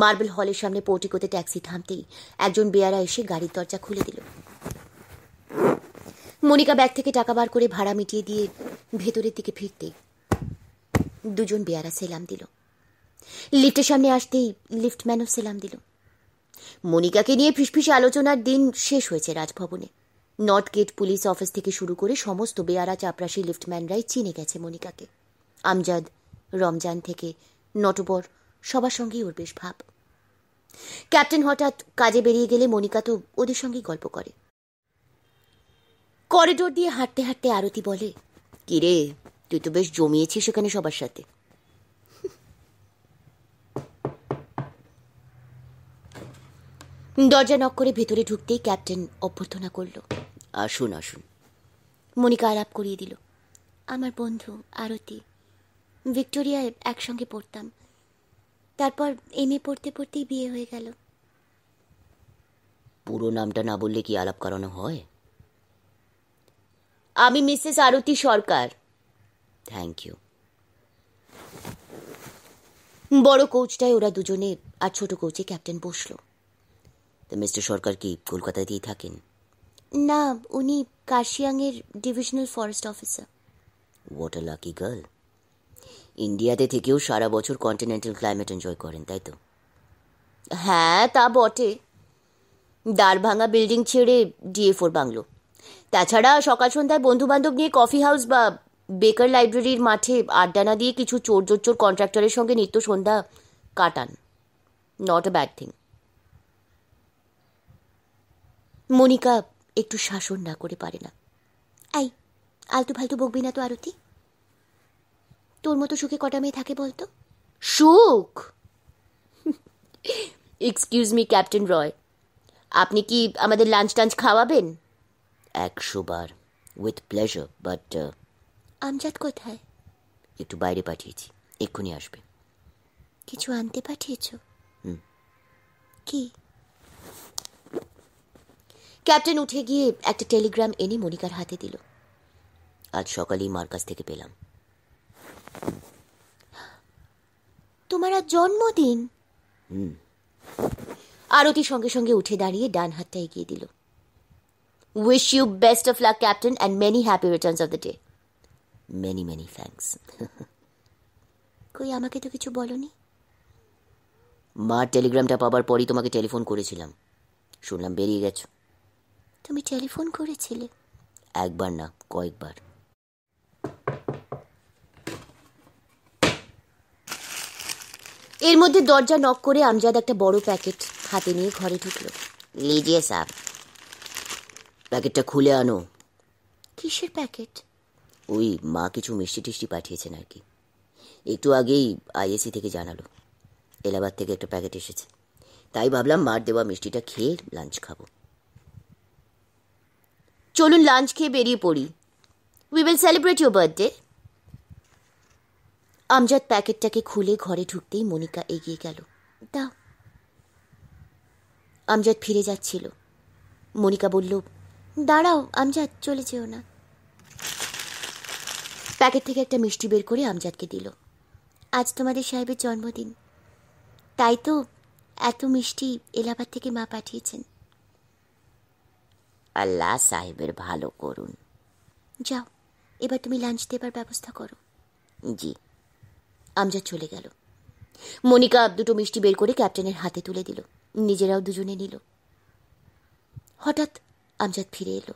মার্বেল হলের সামনে পোর্টিকোতে ট্যাক্সি থামতেই একজন বেয়ারা এসে গাড়ির দরজা খুলে দিল মনিকা ব্যাগ থেকে টাকা বার করে ভাড়া মিটিয়ে দিয়ে ভেতরের দিকে ফিরতে দুজন বেয়ারা সেলাম দিল লিফটের সামনে আসতেই লিফটম্যানও সেলাম দিল মনিকাকে নিয়ে ফিসফিসে আলোচনার দিন শেষ হয়েছে রাজভবনে নর্থগেট পুলিশ অফিস থেকে শুরু করে সমস্ত বেয়ারা চাপরাশি লিফটম্যানরাই চিনে গেছে মনিকাকে আমজাদ রমজান থেকে নটবর সবার সঙ্গেই ওর বেশ ভাব ক্যাপ্টেন হঠাৎ কাজে বেরিয়ে গেলে মনিকা তো ওদের সঙ্গেই গল্প করে করিডোর দিয়ে হাঁটতে হাঁটতে আরতি বলে কিরে তুই তো বেশ জমিয়েছিস সেখানে সবার সাথে দরজা নক করে ভেতরে ঢুকতেই ক্যাপ্টেন অভ্যর্থনা করল আসুন আসুন মনিকা আলাপ করিয়ে দিল আমার বন্ধু আরতি ভিক্টোরিয়ায় একসঙ্গে পড়তাম তারপর এম এ পড়তে পড়তেই বিয়ে হয়ে গেল পুরো নামটা না বললে কি আলাপ করানো হয় আমি Mrs Arati Sarkar thank you বড় কোচটায় ওরা দুজনে আর ছোট কোচে ক্যাপ্টেন বসলো মিস্টার সরকার কি দিয়ে থাকেন না উনি এর divisional forest officer what a lucky girl ইন্ডিয়াতে থেকেও সারা বছর কন্টিনেন্টাল ক্লাইমেট এনজয় করেন তাই তো হ্যাঁ তা বটে দাঁড় ভাঙা বিল্ডিং ছেড়ে ডিএ ফোর বাংলো তাছাড়া সকাল সন্ধ্যায় বন্ধুবান্ধব নিয়ে কফি হাউস বা বেকার লাইব্রেরির মাঠে আড্ডা না দিয়ে কিছু চোর জোর চোর কন্ট্রাক্টরের সঙ্গে নিত্য সন্ধ্যা কাটান not a bad thing Monika একটু শাসন না করে পারে না আই আলতু ফালতু বকবি না তো আরতি তোর মতো সুখে কটা মেয়ে থাকে বলতো সুখ এক্সকিউজ মি ক্যাপ্টেন রয় আপনি কি আমাদের লাঞ্চ টাঞ্চ খাওয়াবেন একশো বার উইথ প্লেজার বাট আমজাদ কোথায় একটু বাইরে পাঠিয়েছি এক্ষুনি আসবে কিছু আনতে পাঠিয়েছ হুম কি ক্যাপ্টেন উঠে গিয়ে একটা টেলিগ্রাম এনে মনিকার হাতে দিল আজ সকালেই মার কাছ থেকে পেলাম তোমার আজ জন্মদিন আরতি সঙ্গে সঙ্গে উঠে দাঁড়িয়ে ডান হাতটা এগিয়ে দিল wish you best of luck captain and many happy returns of the day many many thanks কই আমাকে তো কিছু বলনি মা টেলিগ্রামটা পাবার পরই তোমাকে টেলিফোন করেছিলাম শুনলাম বেরিয়ে গেছো তুমি টেলিফোন করেছিলে একবার না কয়েকবার এর মধ্যে দরজা নক করে আমজাদ একটা বড় প্যাকেট হাতে নিয়ে ঘরে ঢুকলো লিজিয়ে সাপ প্যাকেটটা খুলে আনো কিসের প্যাকেট ওই মা কিছু মিষ্টি টিষ্টি পাঠিয়েছেন আর কি একটু আগেই আইএসি থেকে জানালো এলাহাবাদ থেকে একটা প্যাকেট এসেছে তাই ভাবলাম মার দেওয়া মিষ্টিটা খেয়ে লাঞ্চ খাবো চলুন লাঞ্চ খেয়ে বেরিয়ে পড়ি we will celebrate your birthday Amjad প্যাকেটটাকে খুলে ঘরে ঢুকতেই মনিকা এগিয়ে গেল দাও আমজাদ ফিরে যাচ্ছিল মনিকা বলল দাঁড়াও আমজাদ চলে যেও না প্যাকেট থেকে একটা মিষ্টি বের করে আমজাদকে দিল আজ তোমাদের সাহেবের জন্মদিন তাই তো এত মিষ্টি এলাহাবাদ থেকে মা পাঠিয়েছেন আল্লাহ সাহেবের ভালো করুন যাও এবার তুমি লাঞ্চ দেবার ব্যবস্থা করো জি আমজা চলে গেল মনিকা দুটো মিষ্টি বের করে ক্যাপ্টেনের হাতে তুলে দিল নিজেরাও দুজনে নিল হঠাৎ আমজাদ ফিরে এলো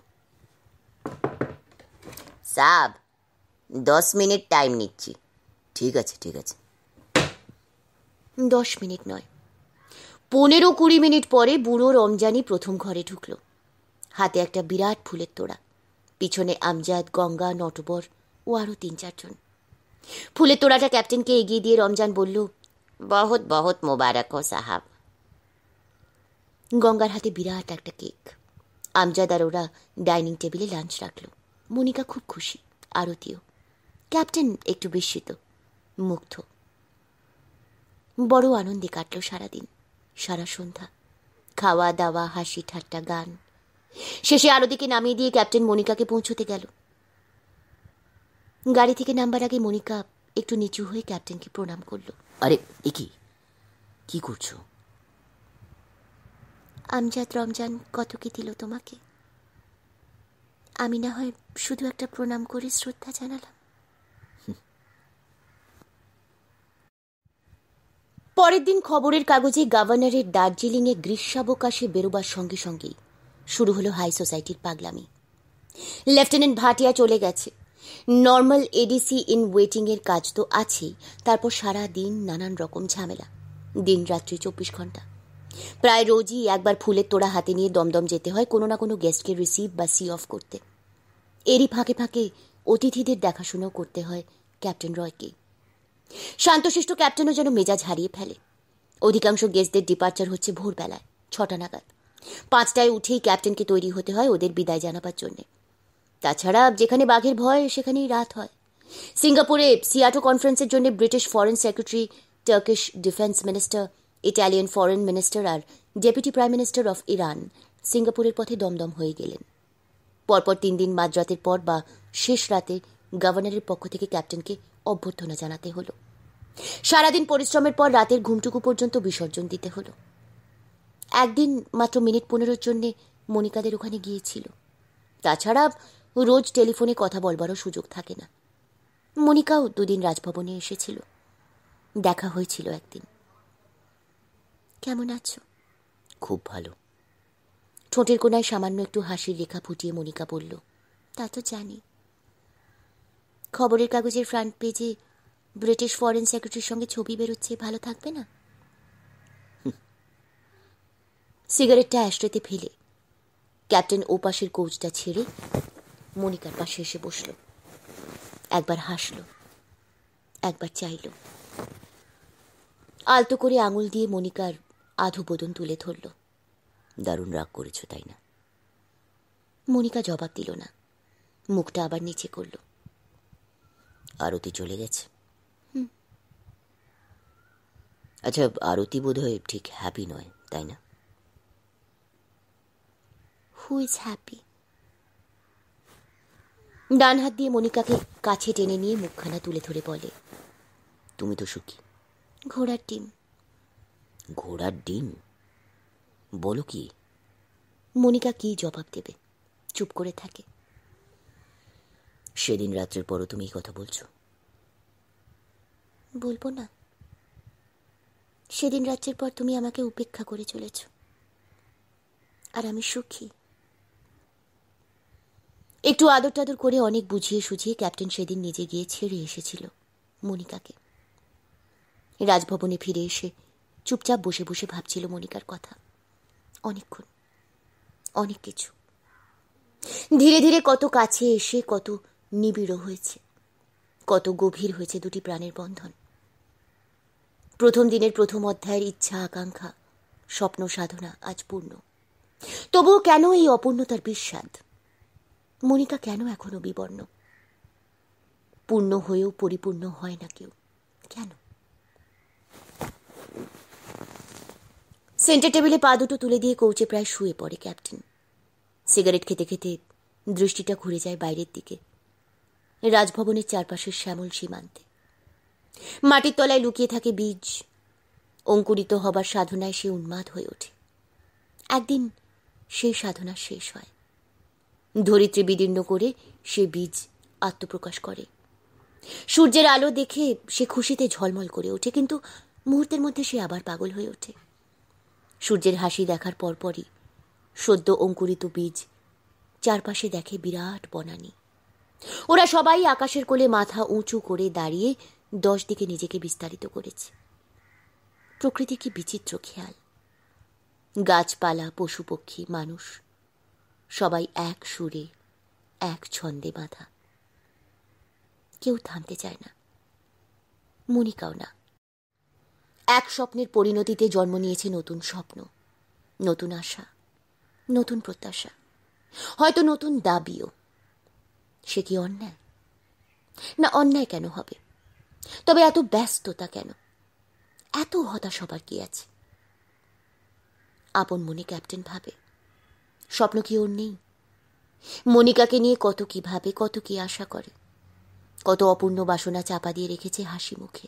সাব দশ মিনিট টাইম নিচ্ছি ঠিক আছে ঠিক আছে দশ মিনিট নয় পনেরো কুড়ি মিনিট পরে বুড়ো রমজানি প্রথম ঘরে ঢুকলো হাতে একটা বিরাট ফুলের তোড়া পিছনে আমজাদ গঙ্গা নটবর ও আরও তিন চারজন ফুলের তোড়াটা ক্যাপ্টেনকে এগিয়ে দিয়ে রমজান বলল বহুত বহুত মোবারক ও সাহাব গঙ্গার হাতে বিরাট একটা কেক আমজাদ আর ওরা ডাইনিং টেবিলে লাঞ্চ রাখলো মনিকা খুব খুশি আরতিও ক্যাপ্টেন একটু বিস্মিত মুগ্ধ বড় আনন্দে কাটল সারাদিন সারা সন্ধ্যা খাওয়া দাওয়া হাসি ঠাট্টা গান শেষে দিকে নামিয়ে দিয়ে ক্যাপ্টেন মনিকাকে পৌঁছতে গেল গাড়ি থেকে নামবার আগে মনিকা একটু নিচু হয়ে ক্যাপ্টেনকে প্রণাম করল আরে একই কি কি করছো আমজাদ রমজান কত কি দিল তোমাকে আমি না হয় শুধু একটা প্রণাম করে শ্রদ্ধা জানালাম পরের দিন খবরের কাগজে গভর্নরের দার্জিলিংয়ে গ্রীষ্মাবকাশে বেরোবার সঙ্গে সঙ্গেই শুরু হলো হাই সোসাইটির পাগলামি লেফটেন্যান্ট ভাটিয়া চলে গেছে নর্মাল এডিসি ইন ওয়েটিংয়ের কাজ তো আছেই তারপর সারা দিন নানান রকম ঝামেলা দিন রাত্রি চব্বিশ ঘন্টা প্রায় রোজই একবার ফুলের তোড়া হাতে নিয়ে দমদম যেতে হয় কোনো না কোনো গেস্টকে রিসিভ বা সি অফ করতে এরই ফাঁকে ফাঁকে অতিথিদের দেখাশোনাও করতে হয় ক্যাপ্টেন রয়কে শান্তশিষ্ট ক্যাপ্টেনও যেন মেজাজ হারিয়ে ফেলে অধিকাংশ গেস্টদের ডিপার্চার হচ্ছে ভোরবেলায় ছটা নাগাদ পাঁচটায় উঠেই ক্যাপ্টেনকে তৈরি হতে হয় ওদের বিদায় জানাবার জন্যে তাছাড়া যেখানে বাঘের ভয় সেখানেই রাত হয় সিঙ্গাপুরে সিয়াটো কনফারেন্সের জন্য British foreign secretary Turkish defence minister Italian foreign minister আর deputy prime minister of Iran সিঙ্গাপুরের পথে দমদম হয়ে গেলেন পরপর তিন দিন মাঝরাতের পর বা শেষ রাতে গভর্নরের পক্ষ থেকে ক্যাপ্টেনকে অভ্যর্থনা জানাতে হলো সারাদিন পরিশ্রমের পর রাতের ঘুমটুকু পর্যন্ত বিসর্জন দিতে হলো একদিন মাত্র মিনিট পনেরোর জন্যে মনিকাদের ওখানে গিয়েছিল তাছাড়া রোজ টেলিফোনে কথা বলবারও সুযোগ থাকে না মনিকাও দুদিন রাজভবনে এসেছিল দেখা হয়েছিল একদিন কেমন আছো খুব ভালো ঠোঁটের কোনায় সামান্য একটু হাসির রেখা ফুটিয়ে মনিকা বলল তা তো জানি খবরের কাগজের ফ্রন্ট পেজে ব্রিটিশ ফরেন সেক্রেটারির সঙ্গে ছবি বেরোচ্ছে ভালো থাকবে না সিগারেটটা অ্যাশট্রেতে ফেলে ক্যাপ্টেন ওপাশের কোচটা ছেড়ে মনিকার পাশে এসে বসল একবার হাসল একবার চাইল আলতো করে আঙুল দিয়ে মনিকার আধু বোদন তুলে ধরল দারুণ রাগ করেছ তাই না মনিকা জবাব দিল না মুখটা আবার নিচে করল আরতি চলে গেছে আচ্ছা আরতি বোধ হয় ঠিক হ্যাপি নয় তাই না হু ইজ হ্যাপি ডান হাত দিয়ে মনিকাকে কাছে টেনে নিয়ে মুখখানা তুলে ধরে বলে তুমি তো সুখী ঘোড়ার ডিম ঘোড়ার ডিম বলো কি মনিকা কি জবাব দেবে চুপ করে থাকে সেদিন রাত্রের পরও তুমি এই কথা বলছো বলবো না সেদিন রাত্রের পর তুমি আমাকে উপেক্ষা করে চলেছ আর আমি সুখী একটু আদর টাদর করে অনেক বুঝিয়ে সুঝিয়ে ক্যাপ্টেন সেদিন নিজে গিয়ে ছেড়ে এসেছিল মনিকাকে রাজভবনে ফিরে এসে চুপচাপ বসে বসে ভাবছিল মনিকার কথা অনেকক্ষণ অনেক কিছু ধীরে ধীরে কত কাছে এসে কত নিবিড় হয়েছে কত গভীর হয়েছে দুটি প্রাণের বন্ধন প্রথম দিনের প্রথম অধ্যায়ের ইচ্ছা আকাঙ্ক্ষা স্বপ্ন সাধনা আজ পূর্ণ তবুও কেন এই অপূর্ণতার বিস্বাদ মনিকা কেন এখনো বিবর্ণ পূর্ণ হয়েও পরিপূর্ণ হয় না কেউ কেন সেন্টার টেবিলে পা দুটো তুলে দিয়ে কৌচে প্রায় শুয়ে পড়ে ক্যাপ্টেন সিগারেট খেতে খেতে দৃষ্টিটা ঘুরে যায় বাইরের দিকে রাজভবনের চারপাশের শ্যামল সীমান্তে মাটির তলায় লুকিয়ে থাকে বীজ অঙ্কুরিত হবার সাধনায় সে উন্মাদ হয়ে ওঠে একদিন সেই সাধনা শেষ হয় ধরিত্রী বিদীর্ণ করে সে বীজ আত্মপ্রকাশ করে সূর্যের আলো দেখে সে খুশিতে ঝলমল করে ওঠে কিন্তু মুহূর্তের মধ্যে সে আবার পাগল হয়ে ওঠে সূর্যের হাসি দেখার পরপরই সদ্য অঙ্কুরিত বীজ চারপাশে দেখে বিরাট বনানি ওরা সবাই আকাশের কোলে মাথা উঁচু করে দাঁড়িয়ে দশ দিকে নিজেকে বিস্তারিত করেছে প্রকৃতি কি বিচিত্র খেয়াল গাছপালা পশু পক্ষী মানুষ সবাই এক সুরে এক ছন্দে বাঁধা কেউ থামতে চায় না মনিকাও না এক স্বপ্নের পরিণতিতে জন্ম নিয়েছে নতুন স্বপ্ন নতুন আশা নতুন প্রত্যাশা হয়তো নতুন দাবিও সে কি অন্যায় না অন্যায় কেন হবে তবে এত ব্যস্ততা কেন এত হতাশ হবার কি আছে আপন মনে ক্যাপ্টেন ভাবে স্বপ্ন কি ওর নেই মনিকাকে নিয়ে কত কি ভাবে কত কি আশা করে কত অপূর্ণ বাসনা চাপা দিয়ে রেখেছে হাসি মুখে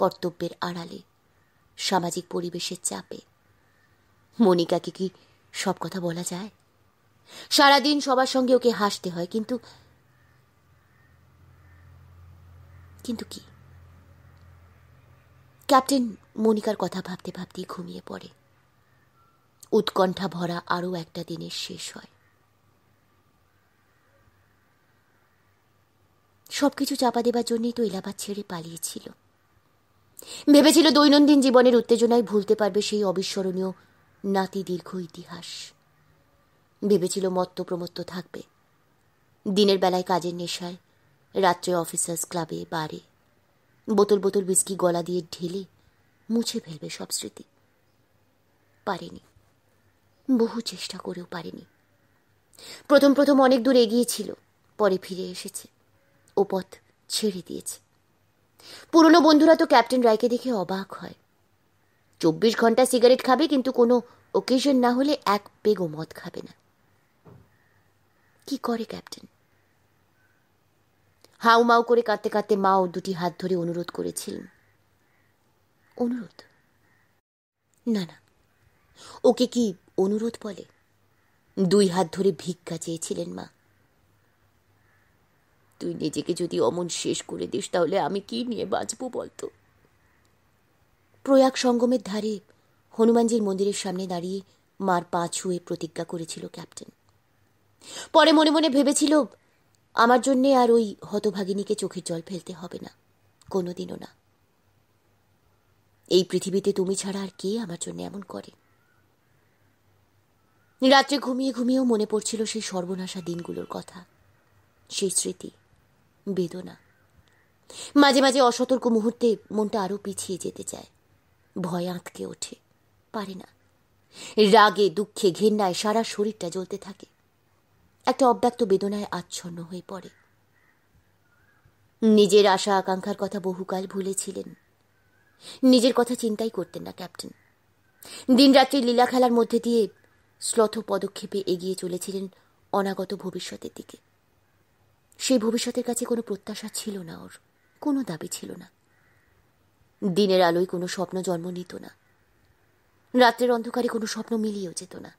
কর্তব্যের আড়ালে সামাজিক পরিবেশের চাপে মনিকাকে কি সব কথা বলা যায় সারাদিন সবার সঙ্গে ওকে হাসতে হয় কিন্তু কিন্তু কি ক্যাপ্টেন মনিকার কথা ভাবতে ভাবতেই ঘুমিয়ে পড়ে উৎকণ্ঠা ভরা আরও একটা দিনের শেষ হয় সবকিছু চাপা দেবার জন্যই তো এলাহাবাদ ছেড়ে পালিয়েছিল ভেবেছিল দৈনন্দিন জীবনের উত্তেজনায় ভুলতে পারবে সেই অবিস্মরণীয় নাতি দীর্ঘ ইতিহাস ভেবেছিল মত্ত প্রমত্ত থাকবে দিনের বেলায় কাজের নেশায় রাত্রে অফিসার্স ক্লাবে বারে বোতল বোতল বিস্কি গলা দিয়ে ঢেলে মুছে ফেলবে সব স্মৃতি পারেনি বহু চেষ্টা করেও পারেনি প্রথম প্রথম অনেক দূর এগিয়েছিল পরে ফিরে এসেছে ও পথ ছেড়ে দিয়েছে পুরনো বন্ধুরা তো ক্যাপ্টেন রায়কে দেখে অবাক হয় চব্বিশ ঘন্টা সিগারেট খাবে কিন্তু কোনো ওকেশন না হলে এক পেগো মদ খাবে না কি করে ক্যাপ্টেন হাউ মাউ করে কাঁদতে কাঁদতে মাও দুটি হাত ধরে অনুরোধ করেছিলেন অনুরোধ না না ওকে কি অনুরোধ বলে দুই হাত ধরে ভিক্ষা চেয়েছিলেন মা তুই নিজেকে যদি অমন শেষ করে দিস তাহলে আমি কি নিয়ে বাঁচবো বলতো প্রয়াগ সঙ্গমের ধারে হনুমানজির মন্দিরের সামনে দাঁড়িয়ে মার পা ছুঁয়ে প্রতিজ্ঞা করেছিল ক্যাপ্টেন পরে মনে মনে ভেবেছিল আমার জন্যে আর ওই হতভাগিনীকে চোখের জল ফেলতে হবে না কোনোদিনও না এই পৃথিবীতে তুমি ছাড়া আর কে আমার জন্য এমন করে রাত্রে ঘুমিয়ে ঘুমিয়েও মনে পড়ছিল সেই সর্বনাশা দিনগুলোর কথা সেই স্মৃতি বেদনা মাঝে মাঝে অসতর্ক মুহূর্তে মনটা আরও পিছিয়ে যেতে চায় ভয় আঁতকে ওঠে পারে না রাগে দুঃখে ঘেন্নায় সারা শরীরটা জ্বলতে থাকে একটা অব্যক্ত বেদনায় আচ্ছন্ন হয়ে পড়ে নিজের আশা আকাঙ্ক্ষার কথা বহুকাল ভুলেছিলেন নিজের কথা চিন্তাই করতেন না ক্যাপ্টেন দিনরাত্রির লীলা খেলার মধ্যে দিয়ে শ্লথ পদক্ষেপে এগিয়ে চলেছিলেন অনাগত ভবিষ্যতের দিকে সেই ভবিষ্যতের কাছে কোনো প্রত্যাশা ছিল না ওর কোনো দাবি ছিল না দিনের আলোয় কোনো স্বপ্ন জন্ম নিত না রাত্রের অন্ধকারে কোনো স্বপ্ন মিলিয়েও যেত না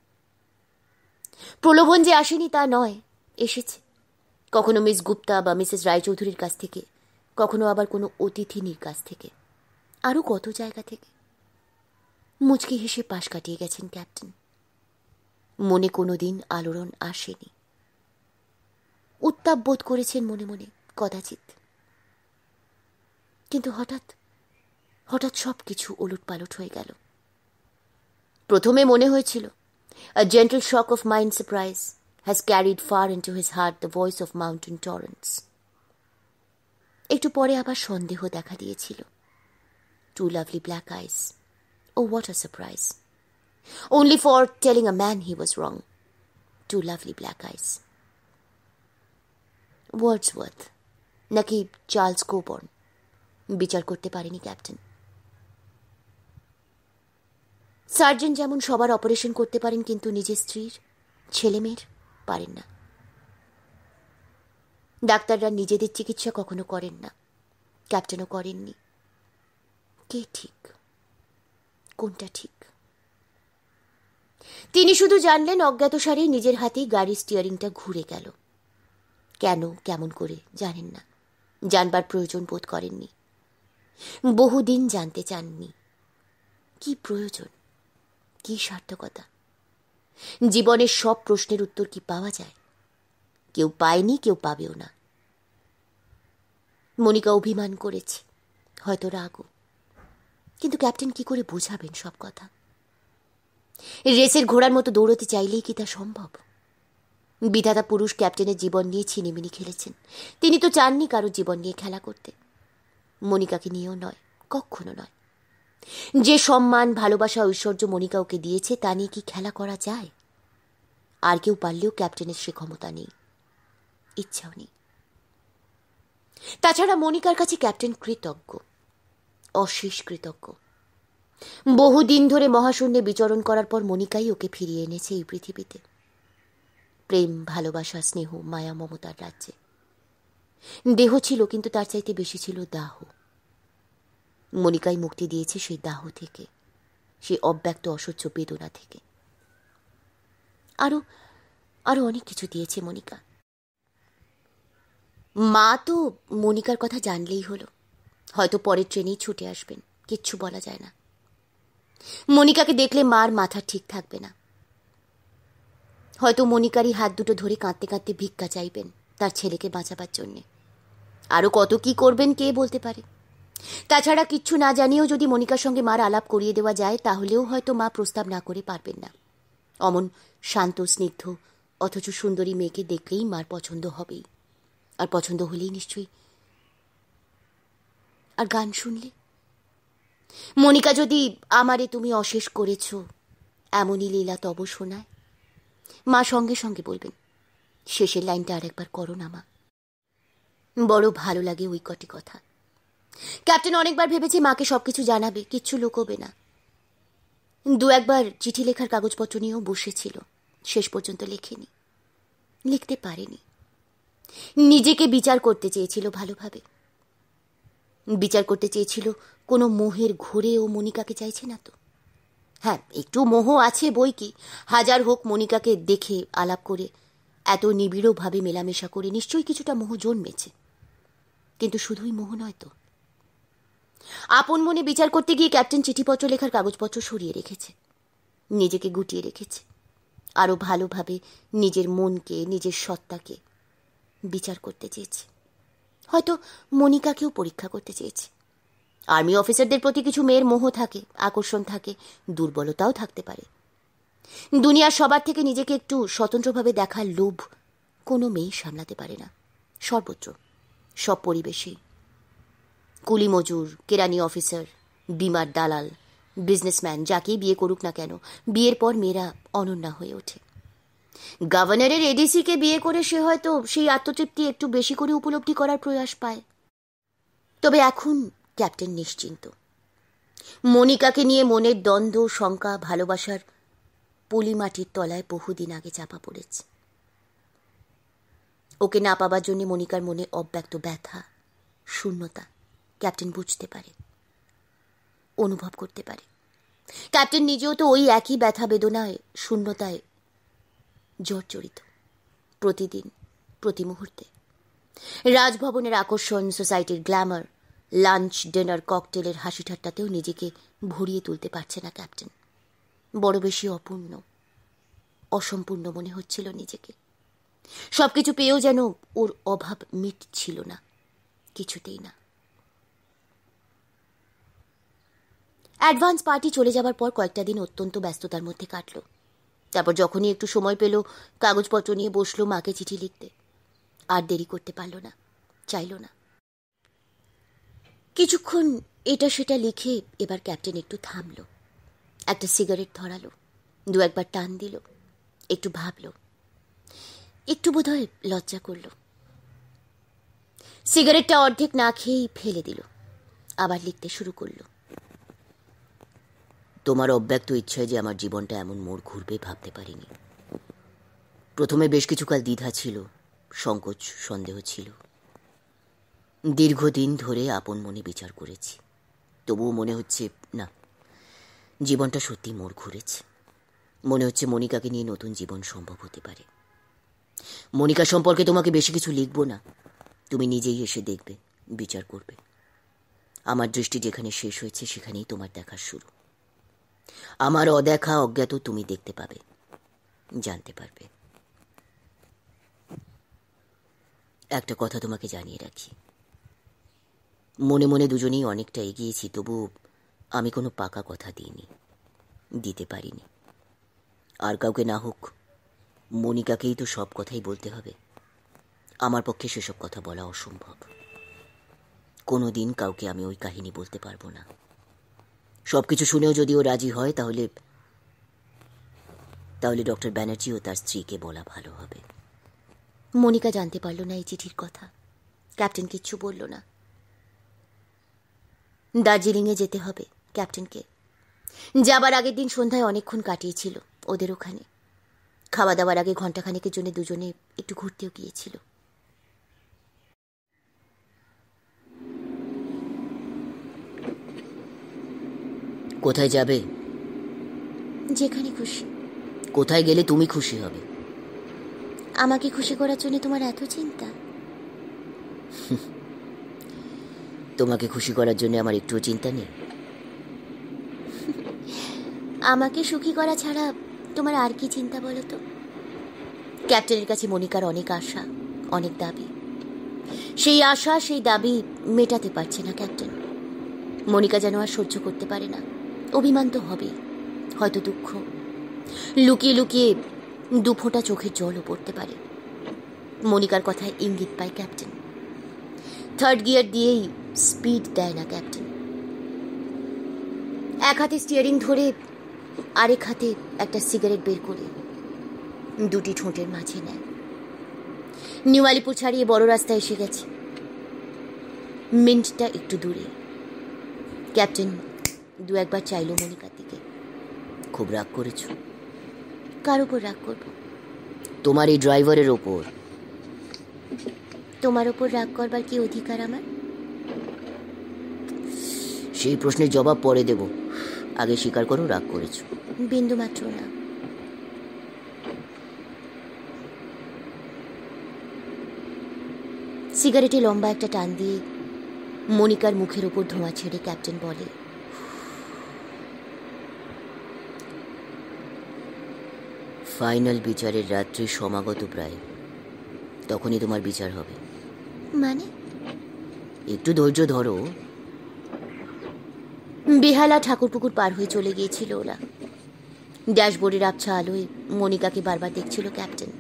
প্রলোভন যে আসেনি তা নয় এসেছে কখনো মিস গুপ্তা বা মিসেস রায়চৌধুরীর কাছ থেকে কখনো আবার কোনো অতিথিনীর কাছ থেকে আরও কত জায়গা থেকে মুচকি হেসে পাশ কাটিয়ে গেছেন ক্যাপ্টেন মনে কোনো দিন আলোড়ন আসেনি উত্তাপ বোধ করেছেন মনে মনে কদাচিৎ কিন্তু হঠাৎ হঠাৎ সব কিছু ওলট পালট হয়ে গেল প্রথমে মনে হয়েছিল gentle shock of mind surprise has carried far into his heart the voice of mountain torrents একটু পরে আবার সন্দেহ দেখা দিয়েছিল two lovely black eyes oh what a surprise only for telling a man he was wrong. Two lovely black eyes. Wordsworth নাকি চার্লস কোবর্ন বিচার করতে পারেনি ক্যাপ্টেন সার্জন যেমন সবার অপারেশন করতে পারেন কিন্তু নিজের স্ত্রীর ছেলে মেয়ের পারেন না ডাক্তাররা নিজেদের চিকিৎসা কখনো করেন না ক্যাপ্টেনও করেননি কে ঠিক কোনটা ঠিক তিনি শুধু জানলেন সারে নিজের হাতেই গাড়ির স্টিয়ারিংটা ঘুরে গেল কেন কেমন করে জানেন না জানবার প্রয়োজন বোধ করেননি বহুদিন জানতে চাননি কি প্রয়োজন কি সার্থকতা জীবনের সব প্রশ্নের উত্তর কি পাওয়া যায় কেউ পায়নি কেউ পাবেও না মনিকা অভিমান করেছে হয়তো রাগও কিন্তু ক্যাপ্টেন কি করে বোঝাবেন সব কথা রেসের ঘোড়ার মতো দৌড়তে চাইলেই কি তা সম্ভব বিধাতা পুরুষ ক্যাপ্টেনের জীবন নিয়ে ছিনিমিনি খেলেছেন তিনি তো চাননি কারো জীবন নিয়ে খেলা করতে মনিকাকে নিয়েও নয় কখনো নয় যে সম্মান ভালোবাসা ঐশ্বর্য মনিকা ওকে দিয়েছে তা নিয়ে কি খেলা করা যায় আর কেউ পারলেও ক্যাপ্টেনের সে ক্ষমতা নেই ইচ্ছাও নেই তাছাড়া মনিকার কাছে ক্যাপ্টেন কৃতজ্ঞ অশেষ কৃতজ্ঞ বহুদিন ধরে মহাশূন্যে বিচরণ করার পর মনিকাই ওকে ফিরিয়ে এনেছে এই পৃথিবীতে প্রেম ভালোবাসা স্নেহ মায়া মমতার রাজ্যে দেহ ছিল কিন্তু তার চাইতে বেশি ছিল দাহ মনিকাই মুক্তি দিয়েছে সেই দাহ থেকে সেই অব্যক্ত অসহ্য বেদনা থেকে আরো আরো অনেক কিছু দিয়েছে মনিকা মা তো মনিকার কথা জানলেই হলো হয়তো পরের ট্রেনেই ছুটে আসবেন কিচ্ছু বলা যায় না মনিকাকে দেখলে মার মাথা ঠিক থাকবে না হয়তো মনিকারই হাত দুটো ধরে কাঁদতে কাঁদতে ভিক্ষা চাইবেন তার ছেলেকে বাঁচাবার জন্যে আরও কত কি করবেন কে বলতে পারে তাছাড়া কিচ্ছু না জানিয়েও যদি মনিকার সঙ্গে মার আলাপ করিয়ে দেওয়া যায় তাহলেও হয়তো মা প্রস্তাব না করে পারবেন না অমন শান্ত স্নিগ্ধ অথচ সুন্দরী মেয়েকে দেখলেই মার পছন্দ হবেই আর পছন্দ হলেই নিশ্চয়ই আর গান শুনলে মনিকা যদি আমারে তুমি অশেষ করেছ এমনই লীলা তব শোনায় মা সঙ্গে সঙ্গে বলবেন শেষের লাইনটা আরেকবার করো না মা বড় ভালো লাগে ওই কটি কথা ক্যাপ্টেন অনেকবার ভেবেছি মাকে সব কিছু জানাবে কিচ্ছু লুকোবে না দু একবার চিঠি লেখার কাগজপত্র নিয়েও বসেছিল শেষ পর্যন্ত লেখেনি লিখতে পারেনি নিজেকে বিচার করতে চেয়েছিল ভালোভাবে বিচার করতে চেয়েছিল কোনো মোহের ঘোরে ও মনিকাকে চাইছে না তো হ্যাঁ একটু মোহ আছে বই কি হাজার হোক মনিকাকে দেখে আলাপ করে এত নিবিড়ভাবে মেলামেশা করে নিশ্চয়ই কিছুটা মোহ জন্মেছে কিন্তু শুধুই মোহ নয় তো আপন মনে বিচার করতে গিয়ে ক্যাপ্টেন চিঠিপত্র লেখার কাগজপত্র সরিয়ে রেখেছে নিজেকে গুটিয়ে রেখেছে আরও ভালোভাবে নিজের মনকে নিজের সত্তাকে বিচার করতে চেয়েছে হয়তো মনিকাকেও পরীক্ষা করতে চেয়েছে আর্মি অফিসারদের প্রতি কিছু মেয়ের মোহ থাকে আকর্ষণ থাকে দুর্বলতাও থাকতে পারে দুনিয়ার সবার থেকে নিজেকে একটু স্বতন্ত্রভাবে দেখার লোভ কোনো মেয়ে সামলাতে পারে না সর্বত্র সব পরিবেশে কুলি মজুর কেরানি অফিসার বিমার দালাল বিজনেসম্যান যাকেই বিয়ে করুক না কেন বিয়ের পর মেয়েরা অনন্যা হয়ে ওঠে গভর্নরের এডিসিকে বিয়ে করে সে হয়তো সেই আত্মতৃপ্তি একটু বেশি করে উপলব্ধি করার প্রয়াস পায় তবে এখন ক্যাপ্টেন নিশ্চিন্ত মনিকাকে নিয়ে মনের দ্বন্দ্ব শঙ্কা ভালোবাসার পলিমাটির তলায় বহুদিন আগে চাপা পড়েছে ওকে না পাবার জন্য মনিকার মনে অব্যক্ত ব্যথা শূন্যতা ক্যাপ্টেন বুঝতে পারে অনুভব করতে পারে ক্যাপ্টেন নিজেও তো ওই একই ব্যথা বেদনায় শূন্যতায় জর্জরিত প্রতিদিন প্রতি মুহূর্তে রাজভবনের আকর্ষণ সোসাইটির গ্ল্যামার লাঞ্চ ডিনার ককটেলের হাসি ঠাট্টাতেও নিজেকে ভরিয়ে তুলতে পারছে না ক্যাপ্টেন বড় বেশি অপূর্ণ অসম্পূর্ণ মনে হচ্ছিল নিজেকে সব কিছু পেয়েও যেন ওর অভাব মিটছিল না কিছুতেই না অ্যাডভান্স পার্টি চলে যাবার পর কয়েকটা দিন অত্যন্ত ব্যস্ততার মধ্যে কাটল তারপর যখনই একটু সময় পেল কাগজপত্র নিয়ে বসলো মাকে চিঠি লিখতে আর দেরি করতে পারল না চাইল না কিছুক্ষণ এটা সেটা লিখে এবার ক্যাপ্টেন একটু থামল একটা সিগারেট ধরালো দু একবার টান দিল একটু ভাবল একটু বোধহয় লজ্জা করল সিগারেটটা অর্ধেক না খেয়েই ফেলে দিল আবার লিখতে শুরু করল তোমার অব্যক্ত ইচ্ছায় যে আমার জীবনটা এমন মোড় ঘুরবে ভাবতে পারিনি প্রথমে বেশ কিছুকাল দ্বিধা ছিল সংকোচ সন্দেহ ছিল দীর্ঘদিন ধরে আপন মনে বিচার করেছি তবুও মনে হচ্ছে না জীবনটা সত্যি মোর ঘুরেছে মনে হচ্ছে মনিকাকে নিয়ে নতুন জীবন সম্ভব হতে পারে মনিকা সম্পর্কে তোমাকে বেশি কিছু লিখবো না তুমি নিজেই এসে দেখবে বিচার করবে আমার দৃষ্টি যেখানে শেষ হয়েছে সেখানেই তোমার দেখার শুরু আমার অদেখা অজ্ঞাত তুমি দেখতে পাবে জানতে পারবে একটা কথা তোমাকে জানিয়ে রাখি মনে মনে দুজনেই অনেকটা এগিয়েছি তবু আমি কোনো পাকা কথা দিইনি দিতে পারিনি আর কাউকে না হোক মনিকাকেই তো সব কথাই বলতে হবে আমার পক্ষে সেসব কথা বলা অসম্ভব কোনো দিন কাউকে আমি ওই কাহিনী বলতে পারবো না সব কিছু শুনেও যদি ও রাজি হয় তাহলে তাহলে ডক্টর ব্যানার্জি ও তার স্ত্রীকে বলা ভালো হবে মনিকা জানতে পারল না এই চিঠির কথা ক্যাপ্টেন কিচ্ছু বলল না দার্জিলিংয়ে যেতে হবে ক্যাপ্টেনকে যাবার আগের দিন সন্ধ্যায় অনেকক্ষণ কাটিয়েছিল ওদের ওখানে খাওয়া দাওয়ার আগে ঘণ্টাখানেকের জন্য দুজনে একটু ঘুরতেও গিয়েছিল কোথায় যাবে যেখানে খুশি কোথায় গেলে তুমি খুশি হবে আমাকে খুশি করার জন্য তোমার এত চিন্তা তোমাকে খুশি করার জন্য আমার একটুও চিন্তা নেই আমাকে সুখী করা ছাড়া তোমার আর কি চিন্তা বলো তো ক্যাপ্টেনের কাছে মনিকার অনেক আশা অনেক দাবি সেই আশা সেই দাবি মেটাতে পারছে না ক্যাপ্টেন মনিকা যেন আর সহ্য করতে পারে না অভিমান তো হবেই হয়তো দুঃখ লুকিয়ে লুকিয়ে দু ফোঁটা চোখের জলও পড়তে পারে মনিকার কথায় ইঙ্গিত পায় ক্যাপ্টেন থার্ড গিয়ার দিয়েই স্পিড দেয় না ক্যাপ্টেন এক হাতে স্টিয়ারিং ধরে আরেক হাতে একটা সিগারেট বের করে দুটি ঠোঁটের মাঝে নেয় নিউ আলিপুর ছাড়িয়ে বড় রাস্তায় এসে গেছে মিন্টটা একটু দূরে ক্যাপ্টেন দু একবার চাইল মনিকার দিকে খুব রাগ করেছ কার উপর রাগ করব তোমার এই ড্রাইভারের ওপর তোমার ওপর রাগ করবার কি অধিকার আমার সেই প্রশ্নের জবাব পরে দেব আগে স্বীকার করো রাগ করেছ বিন্দু মাত্র না সিগারেটে লম্বা একটা টান দিয়ে মনিকার মুখের ওপর ধোঁয়া ছেড়ে ক্যাপ্টেন বলে ফাইনাল বিচারের রাত্রি সমাগত প্রায় তখনই তোমার বিচার হবে মানে একটু ধৈর্য ধরো বেহালা ঠাকুরপুকুর পার হয়ে চলে গিয়েছিল ওরা ড্যাশবোর্ডের আবছা আলোয় মনিকাকে বারবার দেখছিল ক্যাপ্টেন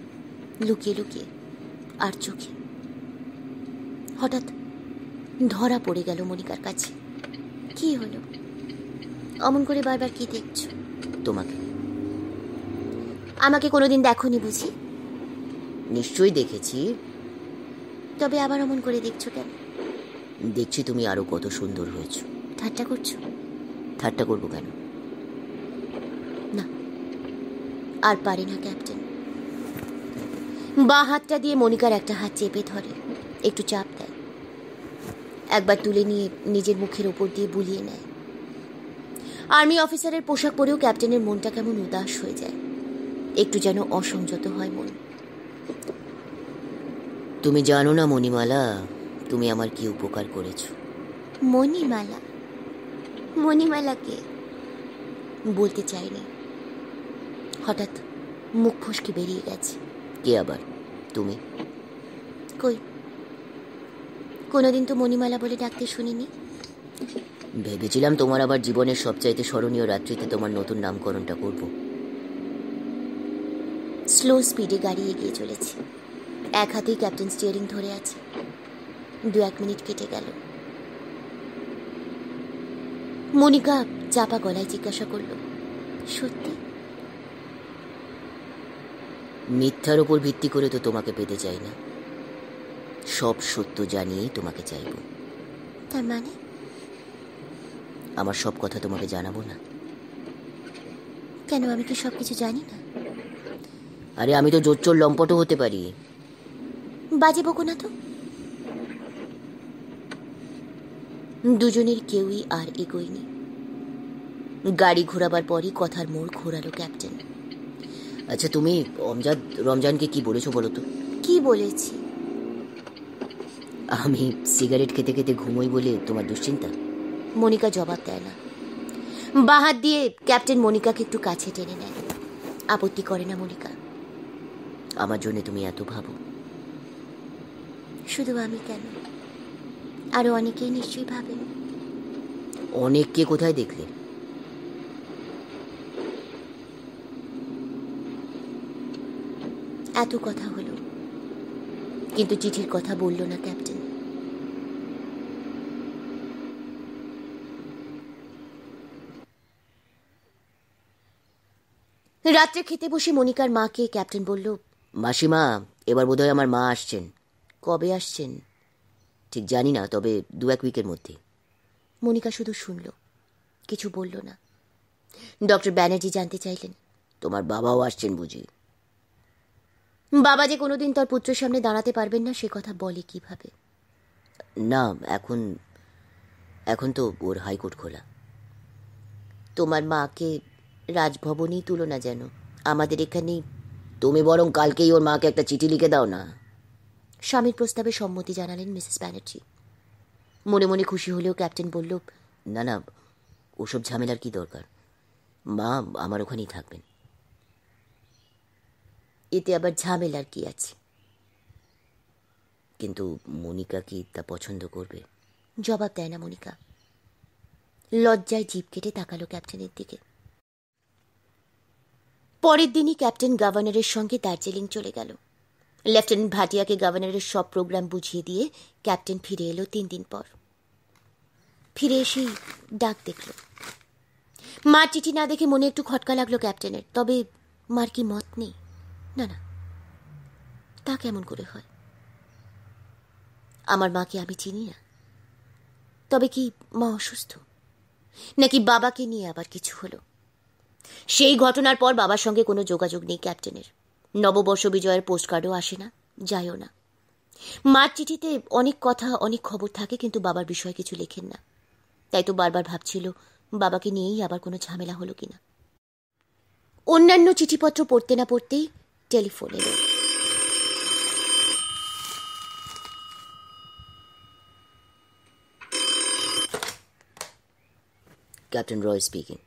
লুকিয়ে লুকিয়ে আর চোখে হঠাৎ ধরা পড়ে গেল মনিকার কাছে কি হলো অমন করে বারবার কি দেখছো তোমাকে আমাকে কোনোদিন দেখনি বুঝি নিশ্চয়ই দেখেছি তবে আবার অমন করে দেখছো কেন দেখছি তুমি আরো কত সুন্দর হয়েছো ঠাট্টা করছো ঠাট্টা করবো কেন না আর পারি না ক্যাপ্টেন বা হাতটা দিয়ে মনিকার একটা হাত চেপে ধরে একটু চাপ দেয় একবার তুলে নিয়ে নিজের মুখের ওপর দিয়ে বুলিয়ে নেয় আর্মি অফিসারের পোশাক পরেও ক্যাপ্টেনের মনটা কেমন উদাস হয়ে যায় একটু যেন অসংযত হয় মন তুমি জানো না মণিমালা তুমি আমার কি উপকার করেছো মণিমালা মণিমালাকে বলতে চাইলে হঠাৎ মুখ ফসকে বেরিয়ে গেছে কে আবার তুমি কই কোনোদিন তো মণিমালা বলে ডাকতে শুনিনি ভেবেছিলাম তোমার আবার জীবনের সবচাইতে স্মরণীয় রাত্রিতে তোমার নতুন নামকরণটা করব স্লো স্পিডে গাড়ি এগিয়ে চলেছে এক হাতেই ক্যাপ্টেন স্টিয়ারিং ধরে আছে দু এক মিনিট কেটে গেল মনিকা চাপা গলায় জিজ্ঞাসা করল সত্যি মিথ্যার ওপর ভিত্তি করে তো তোমাকে পেতে চাই না সব সত্য জানিয়েই তোমাকে চাইব তার মানে আমার সব কথা তোমাকে জানাবো না কেন আমি কি সব কিছু জানি না আরে আমি তো জোচ্চোর লম্পটও হতে পারি বাজে বকো না তো দুজনের কেউই আর এগোয়নি গাড়ি ঘোরাবার পরই কথার মোড় ঘোরালো ক্যাপ্টেন আচ্ছা তুমি রমজান রমজানকে কি বলেছো বলো তো কি বলেছি আমি সিগারেট খেতে খেতে ঘুমোই বলে তোমার দুশ্চিন্তা মনিকা জবাব দেয় না বাহাত দিয়ে ক্যাপ্টেন মনিকাকে একটু কাছে টেনে নেয় আপত্তি করে না মনিকা আমার জন্য তুমি এত ভাবো শুধু আমি কেন আরো অনেকেই নিশ্চয়ই ভাবেন অনেককে কোথায় দেখলে এত কথা হলো কিন্তু চিঠির কথা বলল না ক্যাপ্টেন রাত্রে খেতে বসে মনিকার মাকে ক্যাপ্টেন বলল মাসিমা এবার বোধহয় আমার মা আসছেন কবে আসছেন ঠিক জানি না তবে দু এক উইকের মধ্যে মনিকা শুধু শুনল কিছু বলল না ডক্টর ব্যানার্জি জানতে চাইলেন তোমার বাবাও আসছেন বুঝি বাবা যে কোনোদিন তার পুত্রের সামনে দাঁড়াতে পারবেন না সে কথা বলে কিভাবে না এখন এখন তো ওর হাইকোর্ট খোলা তোমার মাকে রাজভবনেই তুলো না যেন আমাদের এখানে তুমি বরং কালকেই ওর মাকে একটা চিঠি লিখে দাও না স্বামীর প্রস্তাবে সম্মতি জানালেন মিসেস ব্যানার্জি মনে মনে খুশি হলেও ক্যাপ্টেন বলল না না ওসব ঝামেলার কি দরকার মা আমার ওখানেই থাকবেন এতে আবার ঝামেলার কি আছে কিন্তু মনিকা কি তা পছন্দ করবে জবাব দেয় না মনিকা লজ্জায় জিপ কেটে তাকালো ক্যাপ্টেনের দিকে পরের দিনই ক্যাপ্টেন গভর্নরের সঙ্গে দার্জিলিং চলে গেল লেফটেন্যান্ট ভাটিয়াকে গভর্নরের সব প্রোগ্রাম বুঝিয়ে দিয়ে ক্যাপ্টেন ফিরে এলো তিন দিন পর ফিরে এসেই ডাক দেখল মার চিঠি না দেখে মনে একটু খটকা লাগলো ক্যাপ্টেনের তবে মার কি মত নেই না না তা কেমন করে হয় আমার মাকে আমি চিনি না তবে কি মা অসুস্থ নাকি বাবাকে নিয়ে আবার কিছু হলো সেই ঘটনার পর বাবার সঙ্গে কোনো যোগাযোগ নেই ক্যাপ্টেনের নববর্ষ বিজয়ের পোস্টকার্ডও আসে না যায়ও না মার চিঠিতে অনেক কথা অনেক খবর থাকে কিন্তু বাবার বিষয়ে কিছু লেখেন না তাই তো বারবার ভাবছিল বাবাকে নিয়েই আবার কোনো ঝামেলা হলো কিনা অন্যান্য চিঠিপত্র পড়তে না পড়তেই টেলিফোন এলো ক্যাপ্টেন রয় স্পিকিং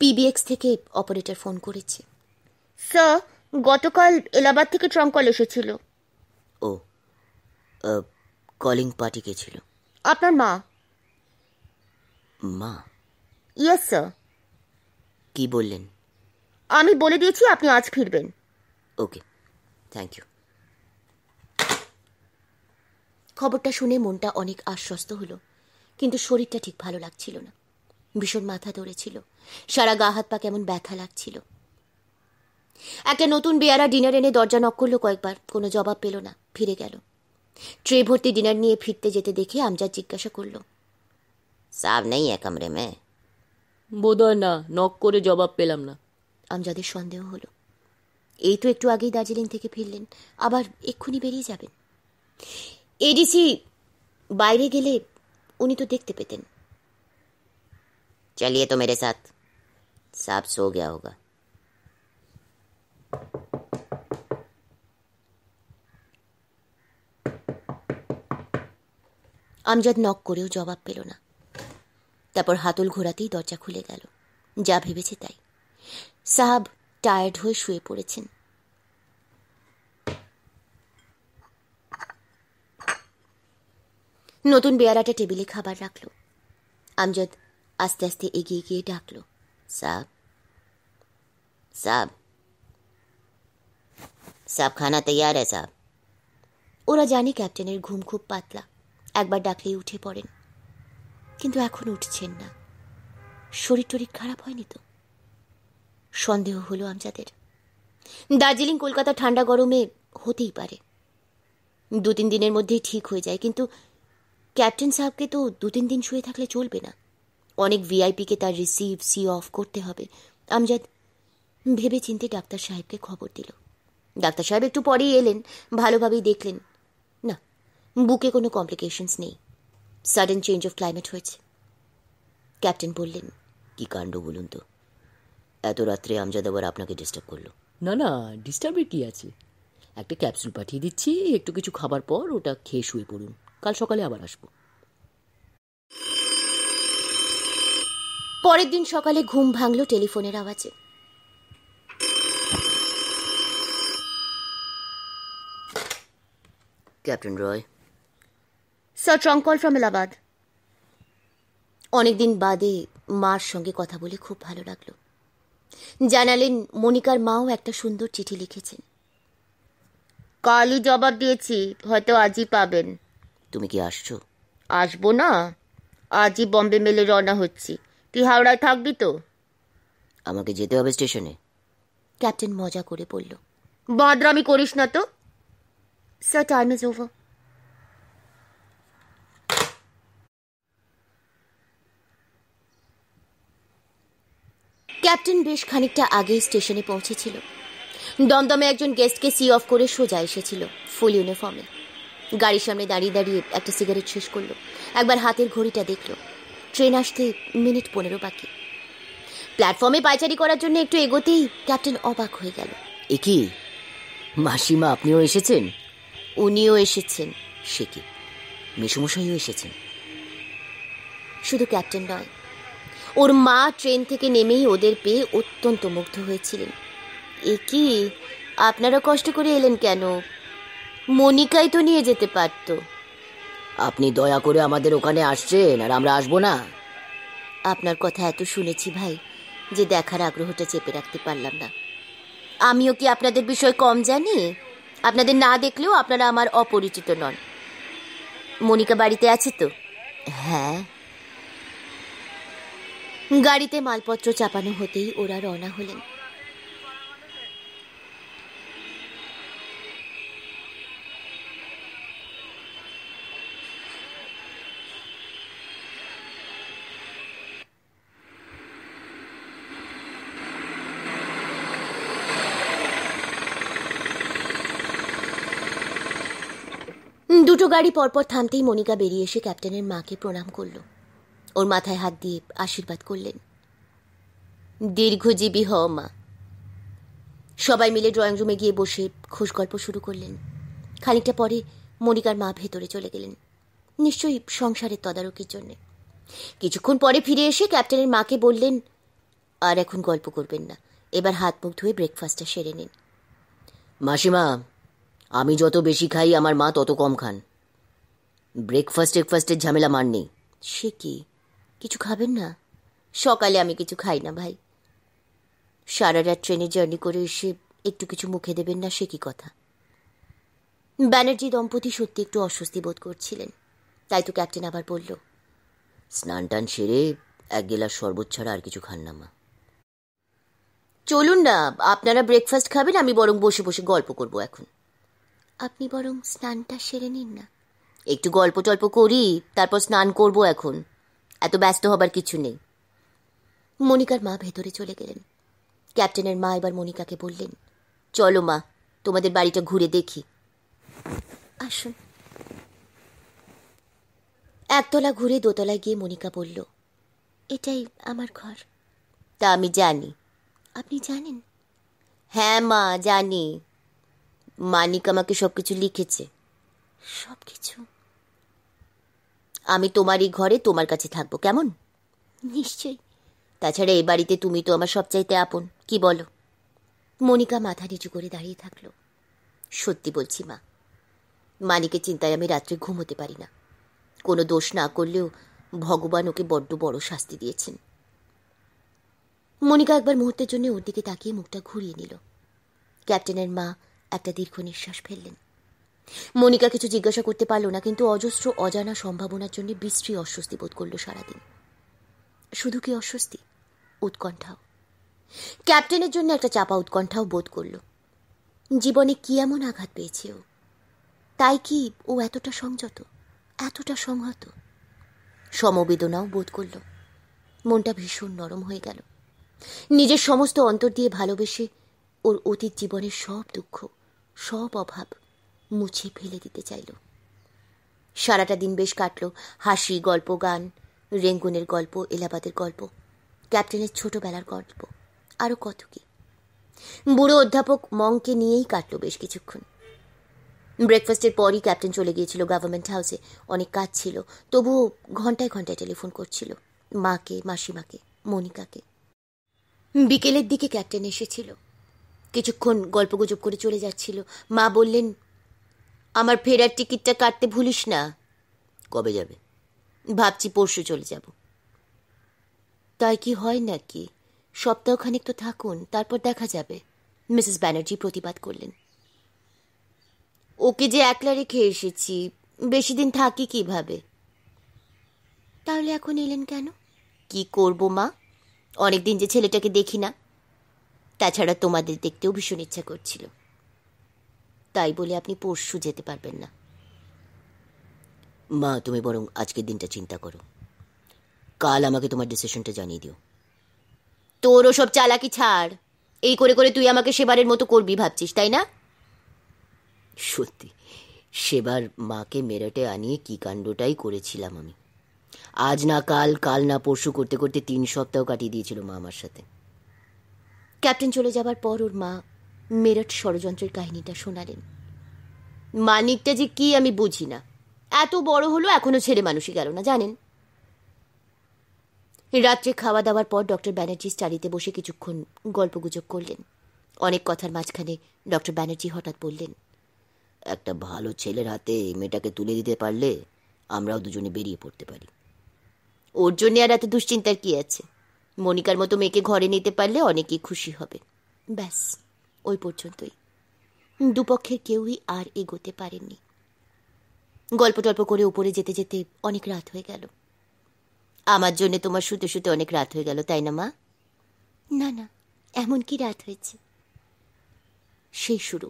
পিবিএক্স থেকে অপারেটর ফোন করেছে স্যার গতকাল এলাহাবাদ থেকে ট্রাম কল এসেছিল ও কলিং পার্টি কে ছিল আপনার মা মা ইয়েস স্যার কি বললেন আমি বলে দিয়েছি আপনি আজ ফিরবেন ওকে থ্যাংক ইউ খবরটা শুনে মনটা অনেক আশ্বস্ত হলো কিন্তু শরীরটা ঠিক ভালো লাগছিল না ভীষণ মাথা ধরেছিল সারা গা হাত পা কেমন ব্যথা লাগছিল একটা নতুন বেয়ারা ডিনার এনে দরজা নক করলো কয়েকবার কোনো জবাব পেল না ফিরে গেল ট্রে ভর্তি ডিনার নিয়ে ফিরতে যেতে দেখে আমজাদ জিজ্ঞাসা করলো সাব নেই কামরে মে বোধহয় না নক করে জবাব পেলাম না আমজাদের সন্দেহ হলো এই তো একটু আগেই দার্জিলিং থেকে ফিরলেন আবার এক্ষুনি বেরিয়ে যাবেন এডিসি বাইরে গেলে উনি তো দেখতে পেতেন चलिए तो मेरे साथ सांप सो गया होगा আমজাদ নক করেও জবাব পেল না তারপর হাতল ঘোরাতেই দরজা খুলে গেল যা ভেবেছে তাই সাহাব টায়ার্ড হয়ে শুয়ে পড়েছেন নতুন বেয়ারাটা টেবিলে খাবার রাখল আমজাদ আস্তে আস্তে এগিয়ে গিয়ে ডাকলো সাব সাব সাব খানা তৈয়ার হ্যাঁ সাব ওরা জানে ক্যাপ্টেনের ঘুম খুব পাতলা একবার ডাকলেই উঠে পড়েন কিন্তু এখন উঠছেন না শরীর টরীর খারাপ হয়নি তো সন্দেহ হলো আমজাদের দার্জিলিং কলকাতা ঠান্ডা গরমে হতেই পারে দু তিন দিনের মধ্যেই ঠিক হয়ে যায় কিন্তু ক্যাপ্টেন সাহেবকে তো দু তিন দিন শুয়ে থাকলে চলবে না অনেক ভিআইপিকে তার রিসিভ সি অফ করতে হবে আমজাদ ভেবে চিনতে ডাক্তার সাহেবকে খবর দিল ডাক্তার সাহেব একটু পরেই এলেন ভালোভাবেই দেখলেন না বুকে কোনো কমপ্লিকেশনস নেই সাডেন চেঞ্জ অফ ক্লাইমেট হয়েছে ক্যাপ্টেন বললেন কি কাণ্ড বলুন তো এত রাত্রে আমজাদ আবার আপনাকে ডিস্টার্ব করলো না না ডিস্টার্বের কি আছে একটা ক্যাপসুল পাঠিয়ে দিচ্ছি একটু কিছু খাবার পর ওটা খেয়ে শুয়ে পড়ুন কাল সকালে আবার আসবো পরের দিন সকালে ঘুম ভাঙল টেলিফোনের আওয়াজে captain Roy sir trunk call from Allahabad অনেকদিন বাদে মার সঙ্গে কথা বলে খুব ভালো লাগলো জানালেন মনিকার মাও একটা সুন্দর চিঠি লিখেছেন কালই জবাব দিয়েছি হয়তো আজই পাবেন তুমি কি আসছো আসবো না আজই বম্বে মেলে রওনা হচ্ছি তুই হাওড়ায় থাকবি তো আমাকে যেতে হবে স্টেশনে ক্যাপ্টেন মজা করে বলল বদরামি করিস না তো sir time is over captain বেশ খানিকটা আগেই স্টেশনে পৌঁছেছিল দমদমে একজন গেস্টকে সি অফ করে সোজা এসেছিল ফুল ইউনিফর্মে গাড়ির সামনে দাঁড়িয়ে দাঁড়িয়ে একটা সিগারেট শেষ করলো একবার হাতের ঘড়িটা দেখলো ট্রেন আসতে মিনিট পনেরো বাকি প্ল্যাটফর্মে পায়চারি করার জন্য একটু এগোতেই ক্যাপ্টেন অবাক হয়ে গেল এ কি মাসিমা আপনিও এসেছেন উনিও এসেছেন সে কি মেসমশাইও এসেছেন শুধু ক্যাপ্টেন নয় ওর মা ট্রেন থেকে নেমেই ওদের পেয়ে অত্যন্ত মুগ্ধ হয়েছিলেন এ কি আপনারা কষ্ট করে এলেন কেন মনিকাই তো নিয়ে যেতে পারতো আপনি দয়া করে আমাদের ওখানে আসছেন আর আমরা আসবো না আপনার কথা এত শুনেছি ভাই যে দেখার আগ্রহটা চেপে রাখতে পারলাম না আমিও কি আপনাদের বিষয় কম জানি আপনাদের না দেখলেও আপনারা আমার অপরিচিত নন মনিকা বাড়িতে আছে তো হ্যাঁ গাড়িতে মালপত্র চাপানো হতেই ওরা রওনা হলেন গাড়ি পরপর থামতেই মনিকা বেরিয়ে এসে ক্যাপ্টেনের মাকে প্রণাম করল ওর মাথায় হাত দিয়ে আশীর্বাদ করলেন দীর্ঘজীবী হ মা সবাই মিলে ড্রয়িং রুমে গিয়ে বসে খোশ গল্প শুরু করলেন খানিকটা পরে মনিকার মা ভেতরে চলে গেলেন নিশ্চয়ই সংসারের তদারকির জন্যে কিছুক্ষণ পরে ফিরে এসে ক্যাপ্টেনের মাকে বললেন আর এখন গল্প করবেন না এবার হাত মুখ ধুয়ে ব্রেকফাস্টটা সেরে নিন মাসিমা আমি যত বেশি খাই আমার মা তত কম খান ব্রেকফাস্ট ব্রেকফাস্টের ঝামেলা মার নেই সে কি কিছু খাবেন না সকালে আমি কিছু খাই না ভাই সারা রাত ট্রেনে জার্নি করে এসে একটু কিছু মুখে দেবেন না সে কি কথা ব্যানার্জি দম্পতি সত্যি একটু অস্বস্তি বোধ করছিলেন তাই তো ক্যাপ্টেন আবার বলল স্নান টান সেরে এক গেলার শরবত ছাড়া আর কিছু খান না মা চলুন না আপনারা ব্রেকফাস্ট খাবেন আমি বরং বসে বসে গল্প করব এখন আপনি বরং স্নানটা সেরে নিন না একটু গল্প টল্প করি তারপর স্নান করব এখন এত ব্যস্ত হবার কিছু নেই মনিকার মা ভেতরে চলে গেলেন ক্যাপ্টেনের মা এবার মনিকাকে বললেন চলো মা তোমাদের বাড়িটা ঘুরে দেখি আসুন একতলা ঘুরে দোতলায় গিয়ে মনিকা বলল এটাই আমার ঘর তা আমি জানি আপনি জানেন হ্যাঁ মা জানি মানিক আমাকে সব কিছু লিখেছে সব কিছু আমি তোমার এই ঘরে তোমার কাছে থাকবো কেমন নিশ্চয়ই তাছাড়া এই বাড়িতে তুমি তো আমার সবচাইতে আপন কি বলো মনিকা মাথা নিচু করে দাঁড়িয়ে থাকলো সত্যি বলছি মা মানিকে চিন্তায় আমি রাত্রে ঘুমোতে পারি না কোনো দোষ না করলেও ভগবান ওকে বড্ড বড় শাস্তি দিয়েছেন মনিকা একবার মুহূর্তের জন্য ওর দিকে তাকিয়ে মুখটা ঘুরিয়ে নিল ক্যাপ্টেনের মা একটা দীর্ঘ নিঃশ্বাস ফেললেন মনিকা কিছু জিজ্ঞাসা করতে পারল না কিন্তু অজস্র অজানা সম্ভাবনার জন্য বিশ্রী অস্বস্তি বোধ করল সারাদিন শুধু কি অস্বস্তি উৎকণ্ঠাও ক্যাপ্টেনের জন্য একটা চাপা উৎকণ্ঠাও বোধ করল জীবনে কি এমন আঘাত পেয়েছে ও তাই কি ও এতটা সংযত এতটা সংহত সমবেদনাও বোধ করল মনটা ভীষণ নরম হয়ে গেল নিজের সমস্ত অন্তর দিয়ে ভালোবেসে ওর অতীত জীবনের সব দুঃখ সব অভাব মুছে ফেলে দিতে চাইল সারাটা দিন বেশ কাটল হাসি গল্প গান রেঙ্গুনের গল্প এলাহাবাদের গল্প ক্যাপ্টেনের ছোটবেলার গল্প আরও কত কি বুড়ো অধ্যাপক মংকে নিয়েই কাটল বেশ কিছুক্ষণ ব্রেকফাস্টের পরই ক্যাপ্টেন চলে গিয়েছিল গভর্নমেন্ট হাউসে অনেক কাজ ছিল তবুও ঘন্টায় ঘন্টায় টেলিফোন করছিল মাকে মাসিমাকে মনিকাকে বিকেলের দিকে ক্যাপ্টেন এসেছিল কিছুক্ষণ গল্পগুজব করে চলে যাচ্ছিল মা বললেন আমার ফেরার টিকিটটা কাটতে ভুলিস না কবে যাবে ভাবছি পরশু চলে যাব তাই কি হয় নাকি সপ্তাহখানেক তো থাকুন তারপর দেখা যাবে মিসেস ব্যানার্জি প্রতিবাদ করলেন ওকে যে একলা রেখে এসেছি বেশি দিন থাকি কিভাবে তাহলে এখন এলেন কেন কি করব মা অনেকদিন যে ছেলেটাকে দেখি না তাছাড়া তোমাদের দেখতেও ভীষণ ইচ্ছা করছিল তাই বলে আপনি পরশু যেতে পারবেন না মা তুমি বরং আজকের দিনটা চিন্তা করো কাল আমাকে তোমার ডিসিশনটা জানিয়ে দিও তোরও সব চালাকি ছাড় এই করে করে তুই আমাকে সেবারের মতো করবি ভাবছিস তাই না সত্যি সেবার মাকে মেরাটে আনিয়ে কি কাণ্ডটাই করেছিলাম আমি আজ না কাল কাল না পরশু করতে করতে তিন সপ্তাহ কাটিয়ে দিয়েছিল মা আমার সাথে ক্যাপ্টেন চলে যাবার পর ওর মা মেরট ষড়যন্ত্রের কাহিনীটা শোনালেন মানিকটা যে কি আমি বুঝি না এত বড় হলো এখনো ছেড়ে মানুষই গেল না জানেন রাত্রে খাওয়া দাওয়ার পর ডক্টর ব্যানার্জি স্টাডিতে বসে কিছুক্ষণ গল্পগুজব করলেন অনেক কথার মাঝখানে ডক্টর ব্যানার্জি হঠাৎ বললেন একটা ভালো ছেলের হাতে মেয়েটাকে তুলে দিতে পারলে আমরাও দুজনে বেরিয়ে পড়তে পারি ওর জন্যে আর এত দুশ্চিন্তার কি আছে মনিকার মতো মেয়েকে ঘরে নিতে পারলে অনেকেই খুশি হবে ব্যাস ওই পর্যন্তই দুপক্ষের কেউই আর এগোতে পারেননি গল্প টল্প করে উপরে যেতে যেতে অনেক রাত হয়ে গেল আমার জন্য তোমার শুতে শুতে অনেক রাত হয়ে গেল তাই না মা না না এমন কি রাত হয়েছে সেই শুরু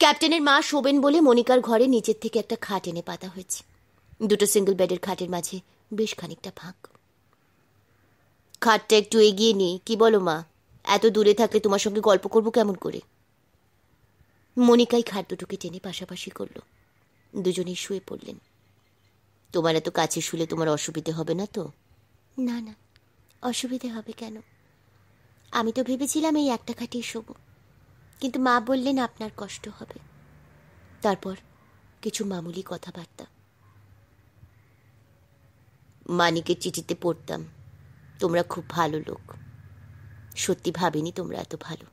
ক্যাপ্টেনের মা শোবেন বলে মনিকার ঘরে নিচের থেকে একটা খাট এনে পাতা হয়েছে দুটো সিঙ্গেল বেডের খাটের মাঝে বেশ খানিকটা ফাঁক খাটটা একটু এগিয়ে নিই কি বলো মা এত দূরে থাকলে তোমার সঙ্গে গল্প করব কেমন করে মনিকাই খাট দুটোকে টেনে পাশাপাশি করল দুজনেই শুয়ে পড়লেন তোমার এত কাছে শুলে তোমার অসুবিধে হবে না তো না না অসুবিধে হবে কেন আমি তো ভেবেছিলাম এই একটা খাটেই শোবো কিন্তু মা বললেন আপনার কষ্ট হবে তারপর কিছু মামুলি কথাবার্তা মানিকের চিঠিতে পড়তাম তোমরা খুব ভালো লোক সত্যি ভাবিনি তোমরা এত ভালো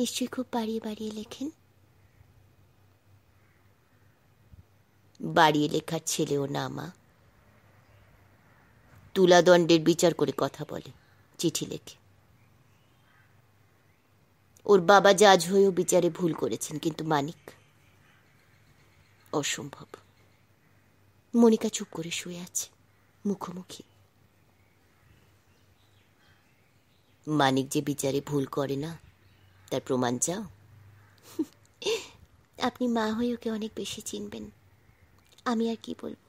নিশ্চয়ই খুব বাড়িয়ে বাড়িয়ে লেখেন বাড়িয়ে লেখার ছেলেও না মা তুলাদণ্ডের বিচার করে কথা বলে চিঠি লেখে ওর বাবা জাজ হয়েও বিচারে ভুল করেছেন কিন্তু মানিক অসম্ভব মনিকা চুপ করে শুয়ে আছে মুখোমুখি মানিক যে বিচারে ভুল করে না তার প্রমাণ চাও আপনি মা হয়ে ওকে অনেক বেশি চিনবেন আমি আর কি বলবো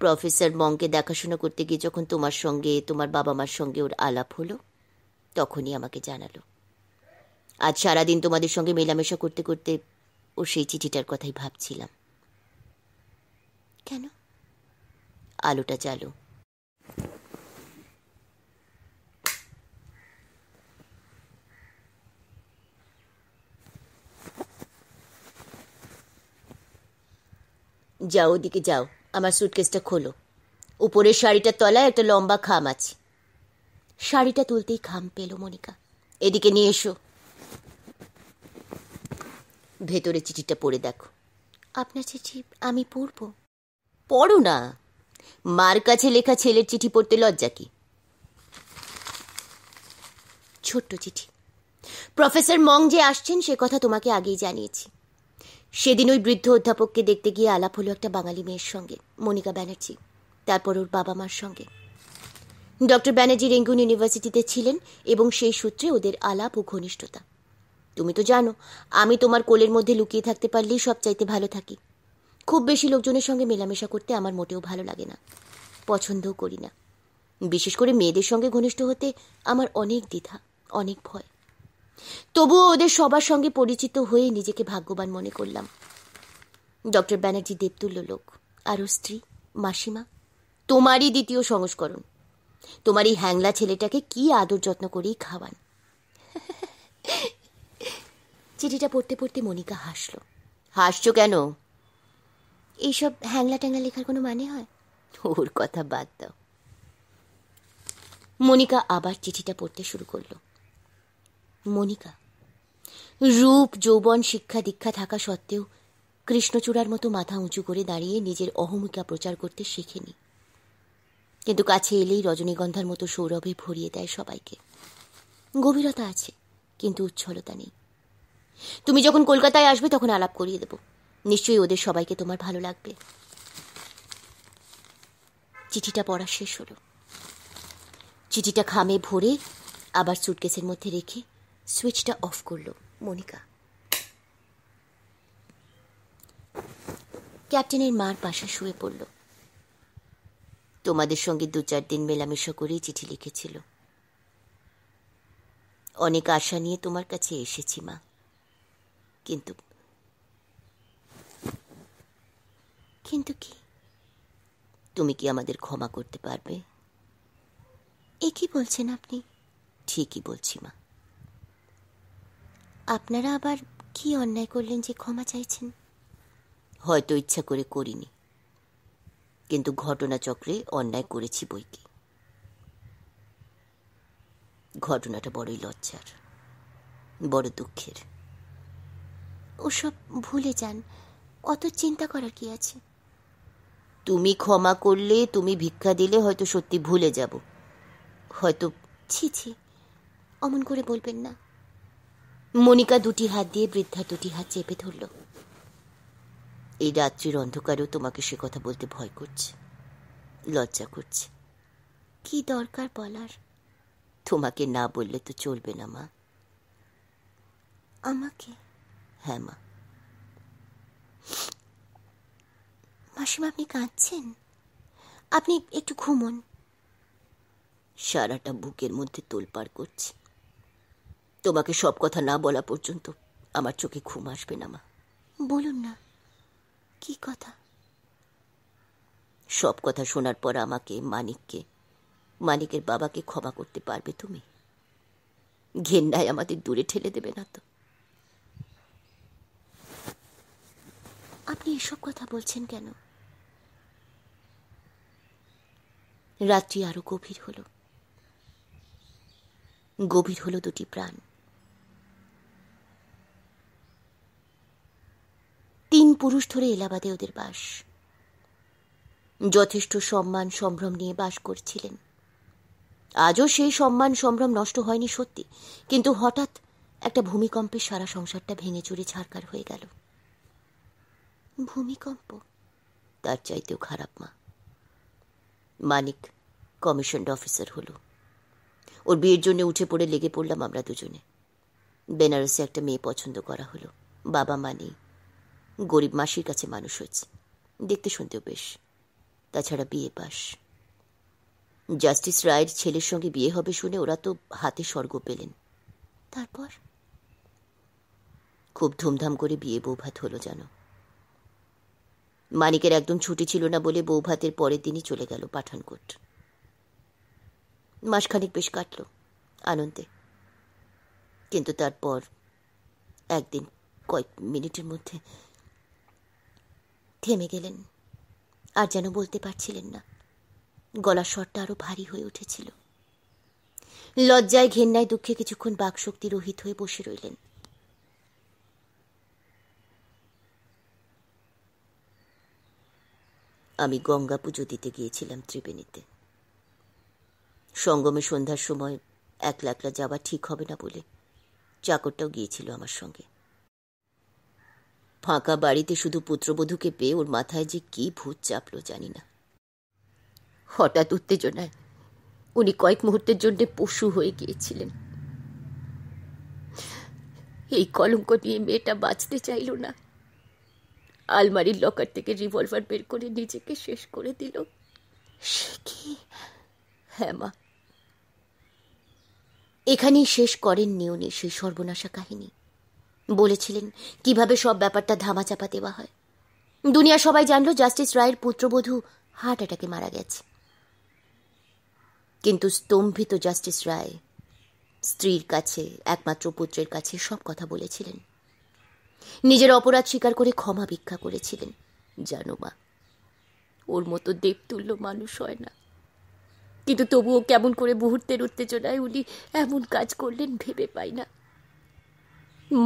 প্রফেসর মংকে দেখাশোনা করতে গিয়ে যখন তোমার সঙ্গে তোমার বাবা মার সঙ্গে ওর আলাপ হলো তখনই আমাকে জানালো আজ সারাদিন তোমাদের সঙ্গে মেলামেশা করতে করতে ও সেই চিঠিটার কথাই ভাবছিলাম কেন আলোটা চালো যাও ওদিকে যাও আমার সুটকেসটা খোলো উপরের শাড়িটার তলায় একটা লম্বা খাম আছে শাড়িটা তুলতেই খাম পেল মনিকা এদিকে নিয়ে এসো ভেতরে চিঠিটা পড়ে দেখো আপনার চিঠি আমি পড়ব পড়ো না মার কাছে লেখা ছেলের চিঠি পড়তে লজ্জা কি ছোট্ট চিঠি প্রফেসর মং যে আসছেন সে কথা তোমাকে আগেই জানিয়েছি সেদিন ওই বৃদ্ধ অধ্যাপককে দেখতে গিয়ে আলাপ হলো একটা বাঙালি মেয়ের সঙ্গে মনিকা ব্যানার্জি তারপর ওর বাবা মার সঙ্গে ডক্টর ব্যানার্জি রেঙ্গুন ইউনিভার্সিটিতে ছিলেন এবং সেই সূত্রে ওদের আলাপ ও ঘনিষ্ঠতা তুমি তো জানো আমি তোমার কোলের মধ্যে লুকিয়ে থাকতে পারলেই সব চাইতে ভালো থাকি খুব বেশি লোকজনের সঙ্গে মেলামেশা করতে আমার মোটেও ভালো লাগে না পছন্দও করি না বিশেষ করে মেয়েদের সঙ্গে ঘনিষ্ঠ হতে আমার অনেক দ্বিধা অনেক ভয় তবুও ওদের সবার সঙ্গে পরিচিত হয়ে নিজেকে ভাগ্যবান মনে করলাম ডক্টর ব্যানার্জি দেবতুল্য লোক আর ওর স্ত্রী মাসিমা তোমারই দ্বিতীয় সংস্করণ তোমার এই হ্যাংলা ছেলেটাকে কি আদর যত্ন করেই খাওয়ান চিঠিটা পড়তে পড়তে মনিকা হাসল হাসছো কেন এইসব হ্যাংলা ট্যাংলা লেখার কোনো মানে হয় ওর কথা বাদ দাও মনিকা আবার চিঠিটা পড়তে শুরু করলো মনিকা রূপ যৌবন শিক্ষা দীক্ষা থাকা সত্ত্বেও কৃষ্ণচূড়ার মতো মাথা উঁচু করে দাঁড়িয়ে নিজের অহমিকা প্রচার করতে শেখেনি কিন্তু কাছে এলেই রজনীগন্ধার মতো সৌরভে ভরিয়ে দেয় সবাইকে গভীরতা আছে কিন্তু উচ্ছলতা নেই তুমি যখন কলকাতায় আসবে তখন আলাপ করিয়ে দেব নিশ্চয়ই ওদের সবাইকে তোমার ভালো লাগবে চিঠিটা পড়া শেষ হলো চিঠিটা খামে ভরে আবার সুটকেসের মধ্যে রেখে সুইচটা অফ করল মনিকা ক্যাপ্টেনের মার পাশে শুয়ে পড়ল তোমাদের সঙ্গে দু চার দিন মেলামেশা করেই চিঠি লিখেছিল অনেক আশা নিয়ে তোমার কাছে এসেছি মা কিন্তু কিন্তু কি তুমি কি আমাদের ক্ষমা করতে পারবে এ কি বলছেন আপনি ঠিকই বলছি মা আপনারা আবার কি অন্যায় করলেন যে ক্ষমা চাইছেন হয়তো ইচ্ছা করে করিনি কিন্তু ঘটনাচক্রে অন্যায় করেছি বই কি ঘটনাটা বড়ই লজ্জার বড় দুঃখের ওসব ভুলে যান অত চিন্তা করার কি আছে তুমি ক্ষমা করলে তুমি ভিক্ষা দিলে হয়তো সত্যি ভুলে যাব হয়তো ছি ছি অমন করে বলবেন না মনিকা দুটি হাত দিয়ে বৃদ্ধা দুটি হাত চেপে ধরল এই রাত্রির অন্ধকারেও তোমাকে সে কথা বলতে ভয় করছে লজ্জা করছে কি দরকার বলার তোমাকে না বললে তো চলবে না মা আমাকে হ্যাঁ মা মাসিমা আপনি কাঁদছেন আপনি একটু ঘুমন সারাটা বুকের মধ্যে তোলপাড় করছে তোমাকে সব কথা না বলা পর্যন্ত আমার চোখে ঘুম আসবে না মা বলুন না কি কথা সব কথা শোনার পর আমাকে মানিককে মানিকের বাবাকে ক্ষমা করতে পারবে তুমি ঘেন্নায় আমাদের দূরে ঠেলে দেবে না তো আপনি এসব কথা বলছেন কেন রাত্রি আরো গভীর হলো গভীর হলো দুটি প্রাণ তিন পুরুষ ধরে এলাহাবাদে ওদের বাস যথেষ্ট সম্মান সম্ভ্রম নিয়ে বাস করছিলেন আজও সেই সম্মান সম্ভ্রম নষ্ট হয়নি সত্যি কিন্তু হঠাৎ একটা ভূমিকম্পে সারা সংসারটা ভেঙে চুরে ছাড়কার হয়ে গেল ভূমিকম্প তার চাইতেও খারাপ মা মানিক কমিশনড অফিসার হলো ওর বিয়ের জন্য উঠে পড়ে লেগে পড়লাম আমরা দুজনে বেনারসে একটা মেয়ে পছন্দ করা হলো বাবা মানেই গরিব মাসির কাছে মানুষ হয়েছে দেখতে শুনতেও বেশ তাছাড়া বিয়ে পাস জাস্টিস রায়ের ছেলের সঙ্গে বিয়ে হবে শুনে ওরা তো হাতে স্বর্গ পেলেন তারপর খুব ধুমধাম করে বিয়ে বৌভাত হলো যেন মানিকের একদম ছুটি ছিল না বলে বৌভাতের পরের দিনই চলে গেল পাঠানকোট মাসখানিক বেশ কাটল আনন্দে কিন্তু তারপর একদিন কয়েক মিনিটের মধ্যে থেমে গেলেন আর যেন বলতে পারছিলেন না গলার স্বরটা আরও ভারী হয়ে উঠেছিল লজ্জায় ঘেন্নায় দুঃখে কিছুক্ষণ বাকশক্তি রহিত হয়ে বসে রইলেন আমি গঙ্গা পুজো দিতে গিয়েছিলাম ত্রিবেণীতে সঙ্গমে সন্ধ্যার সময় একলা একলা যাওয়া ঠিক হবে না বলে চাকরটাও গিয়েছিল আমার সঙ্গে ফাঁকা বাড়িতে শুধু পুত্রবধূকে পেয়ে ওর মাথায় যে কি ভূত চাপলো জানি না হঠাৎ উত্তেজনায় উনি কয়েক মুহূর্তের জন্য পশু হয়ে গিয়েছিলেন এই কলঙ্ক নিয়ে মেয়েটা বাঁচতে চাইল না আলমারির লকার থেকে রিভলভার বের করে নিজেকে শেষ করে দিল সে কি হ্যাঁ মা এখানেই শেষ করেননি উনি সেই সর্বনাশা কাহিনী বলেছিলেন কিভাবে সব ব্যাপারটা ধামাচাপা দেওয়া হয় দুনিয়া সবাই জানলো জাস্টিস রায়ের পুত্রবধূ হার্ট অ্যাটাকে মারা গেছে কিন্তু স্তম্ভিত জাস্টিস রায় স্ত্রীর কাছে একমাত্র পুত্রের কাছে সব কথা বলেছিলেন নিজের অপরাধ স্বীকার করে ক্ষমা ভিক্ষা করেছিলেন জানো মা ওর মতো দেবতুল্য মানুষ হয় না কিন্তু তবুও কেমন করে মুহূর্তের উত্তেজনায় উনি এমন কাজ করলেন ভেবে পাই না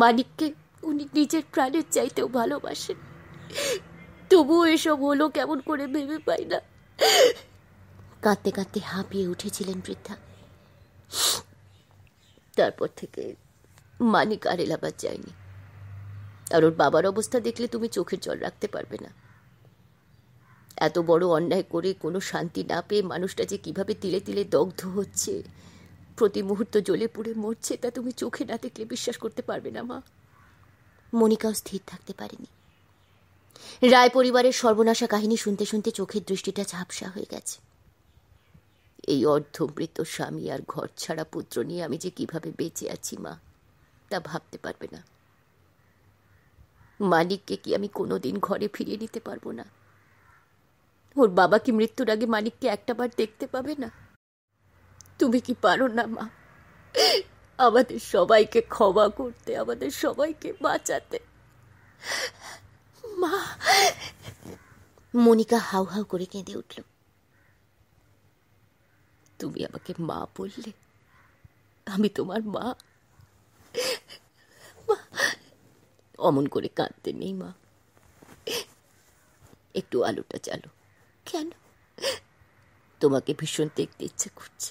মানিককে উনি নিজের প্রাণের চাইতেও ভালোবাসেন তবুও এসব হলো কেমন করে ভেবে পাই না কাঁদতে কাঁদতে হাঁপিয়ে উঠেছিলেন বৃদ্ধা তারপর থেকে মানিক আর এলাবার যায়নি আর ওর বাবার অবস্থা দেখলে তুমি চোখের জল রাখতে পারবে না এত বড় অন্যায় করে কোনো শান্তি না পেয়ে মানুষটা যে কিভাবে তিলে তিলে দগ্ধ হচ্ছে প্রতি মুহূর্ত জ্বলে পুড়ে মরছে তা তুমি চোখে না দেখলে বিশ্বাস করতে পারবে না মা মনিকাও স্থির থাকতে পারেনি রায় পরিবারের সর্বনাশা কাহিনী শুনতে শুনতে চোখের দৃষ্টিটা ঝাপসা হয়ে গেছে এই অর্ধমৃত স্বামী আর ঘর ছাড়া পুত্র নিয়ে আমি যে কিভাবে বেঁচে আছি মা তা ভাবতে পারবে না মানিককে কি আমি কোনোদিন ঘরে ফিরিয়ে নিতে পারবো না ওর বাবা কি মৃত্যুর আগে মানিককে একটা বার দেখতে পাবে না তুমি কি পারো না মা আমাদের সবাইকে ক্ষমা করতে আমাদের সবাইকে বাঁচাতে মা মনিকা হাউ হাউ করে কেঁদে উঠল তুমি আমাকে মা বললে আমি তোমার মা অমন করে কাঁদতে নেই মা একটু আলোটা চালো কেন তোমাকে ভীষণ দেখতে ইচ্ছে করছে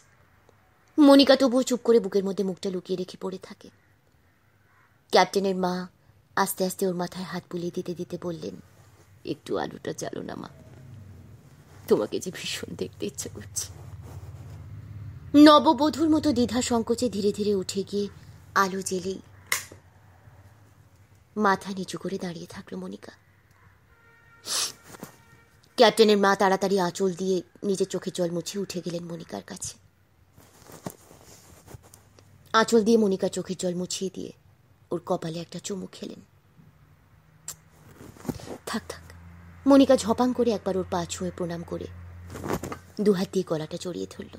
মনিকা তবুও চুপ করে বুকের মধ্যে মুখটা লুকিয়ে রেখে পড়ে থাকে ক্যাপ্টেনের মা আস্তে আস্তে ওর মাথায় হাত বুলিয়ে দিতে দিতে বললেন একটু আলুটা চালো না মা তোমাকে যে ভীষণ দেখতে ইচ্ছে করছে নববধূর মতো দ্বিধা সংকোচে ধীরে ধীরে উঠে গিয়ে আলো জেলেই মাথা নিচু করে দাঁড়িয়ে থাকলো মনিকা ক্যাপ্টেনের মা তাড়াতাড়ি আঁচল দিয়ে নিজের চোখে জল মুছে উঠে গেলেন মনিকার কাছে আঁচল দিয়ে মনিকা চোখের জল মুছিয়ে দিয়ে ওর কপালে একটা চুমু খেলেন থাক থাক মনিকা ঝপাং করে একবার ওর পা ছুঁয়ে প্রণাম করে দুহাত দিয়ে গলাটা জড়িয়ে ধরল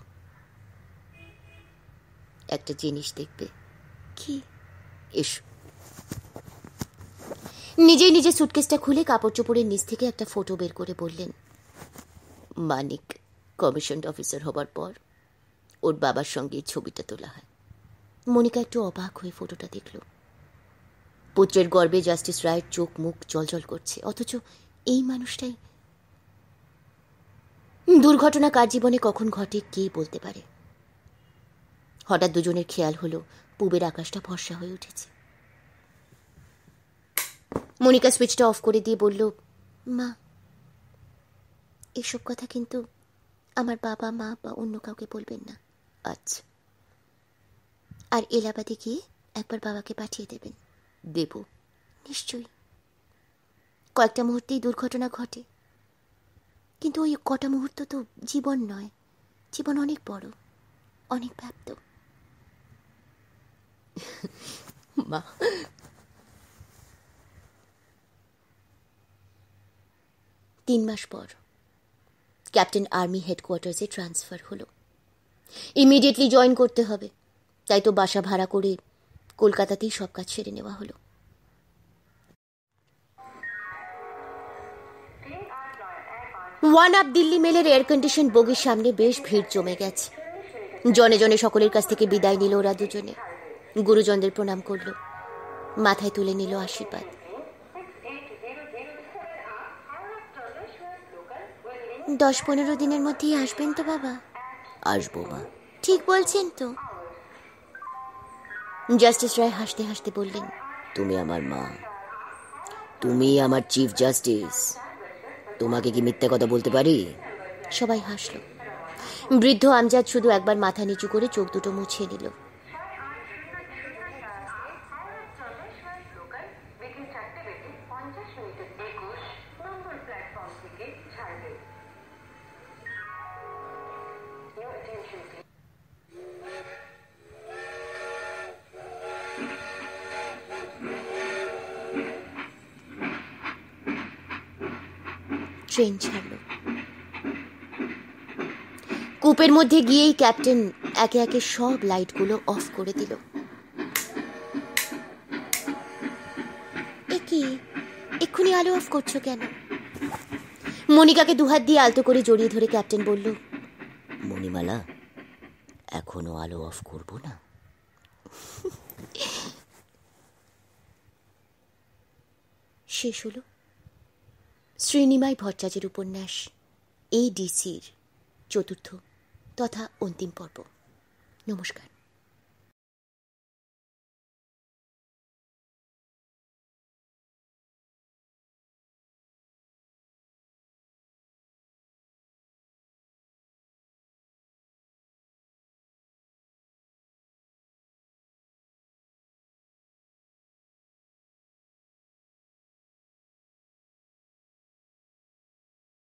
একটা জিনিস দেখবে কি এসো নিজেই নিজে সুটকেসটা খুলে কাপড় চোপড়ের নিচ থেকে একটা ফটো বের করে বললেন মানিক কমিশন অফিসার হবার পর ওর বাবার সঙ্গে ছবিটা তোলা হয় মনিকা একটু অবাক হয়ে ফটোটা দেখল পুত্রের গর্বে জাস্টিস রায়ের চোখ মুখ জলজল করছে অথচ এই মানুষটাই দুর্ঘটনা কার জীবনে কখন ঘটে কে বলতে পারে হঠাৎ দুজনের খেয়াল হলো পুবের আকাশটা ভরসা হয়ে উঠেছে মনিকা সুইচটা অফ করে দিয়ে বলল মা এসব কথা কিন্তু আমার বাবা মা বা অন্য কাউকে বলবেন না আচ্ছা আর এলাহাবাদে গিয়ে একবার বাবাকে পাঠিয়ে দেবেন দেব নিশ্চয়ই কয়েকটা মুহূর্তেই দুর্ঘটনা ঘটে কিন্তু ওই কটা মুহূর্ত তো জীবন নয় জীবন অনেক বড় অনেক ব্যাপ্ত মা তিন মাস পর ক্যাপ্টেন আর্মি হেডকোয়ার্টার্সে ট্রান্সফার হলো ইমিডিয়েটলি জয়েন করতে হবে তাই তো বাসা ভাড়া করে কলকাতাতেই সব কাজ সেরে নেওয়া হলো ওয়ান আপ দিল্লি মেলের এয়ার কন্ডিশন বগির সামনে বেশ ভিড় জমে গেছে জনে জনে সকলের কাছ থেকে বিদায় নিল ওরা দুজনে গুরুজনদের প্রণাম করল মাথায় তুলে নিল আশীর্বাদ দশ পনেরো দিনের মধ্যেই আসবেন তো বাবা আসবো মা ঠিক বলছেন তো জাস্টিস রায় হাসতে হাসতে বললেন তুমি আমার মা তুমি আমার চিফ জাস্টিস তোমাকে কি মিথ্যে কথা বলতে পারি সবাই হাসল বৃদ্ধ আমজাদ শুধু একবার মাথা নিচু করে চোখ দুটো মুছিয়ে নিল ট্রেন ছাড়ল কূপের মধ্যে গিয়েই ক্যাপ্টেন একে একে সব লাইটগুলো অফ করে দিল কি এক্ষুনি আলো অফ করছো কেন মনিকাকে দুহাত দিয়ে আলতো করে জড়িয়ে ধরে ক্যাপ্টেন বলল মণিমালা এখনো আলো অফ করব না শেষ হলো শ্রীনিমাই ভট্টাচার্যের উপন্যাস এডিসির চতুর্থ তথা অন্তিম পর্ব নমস্কার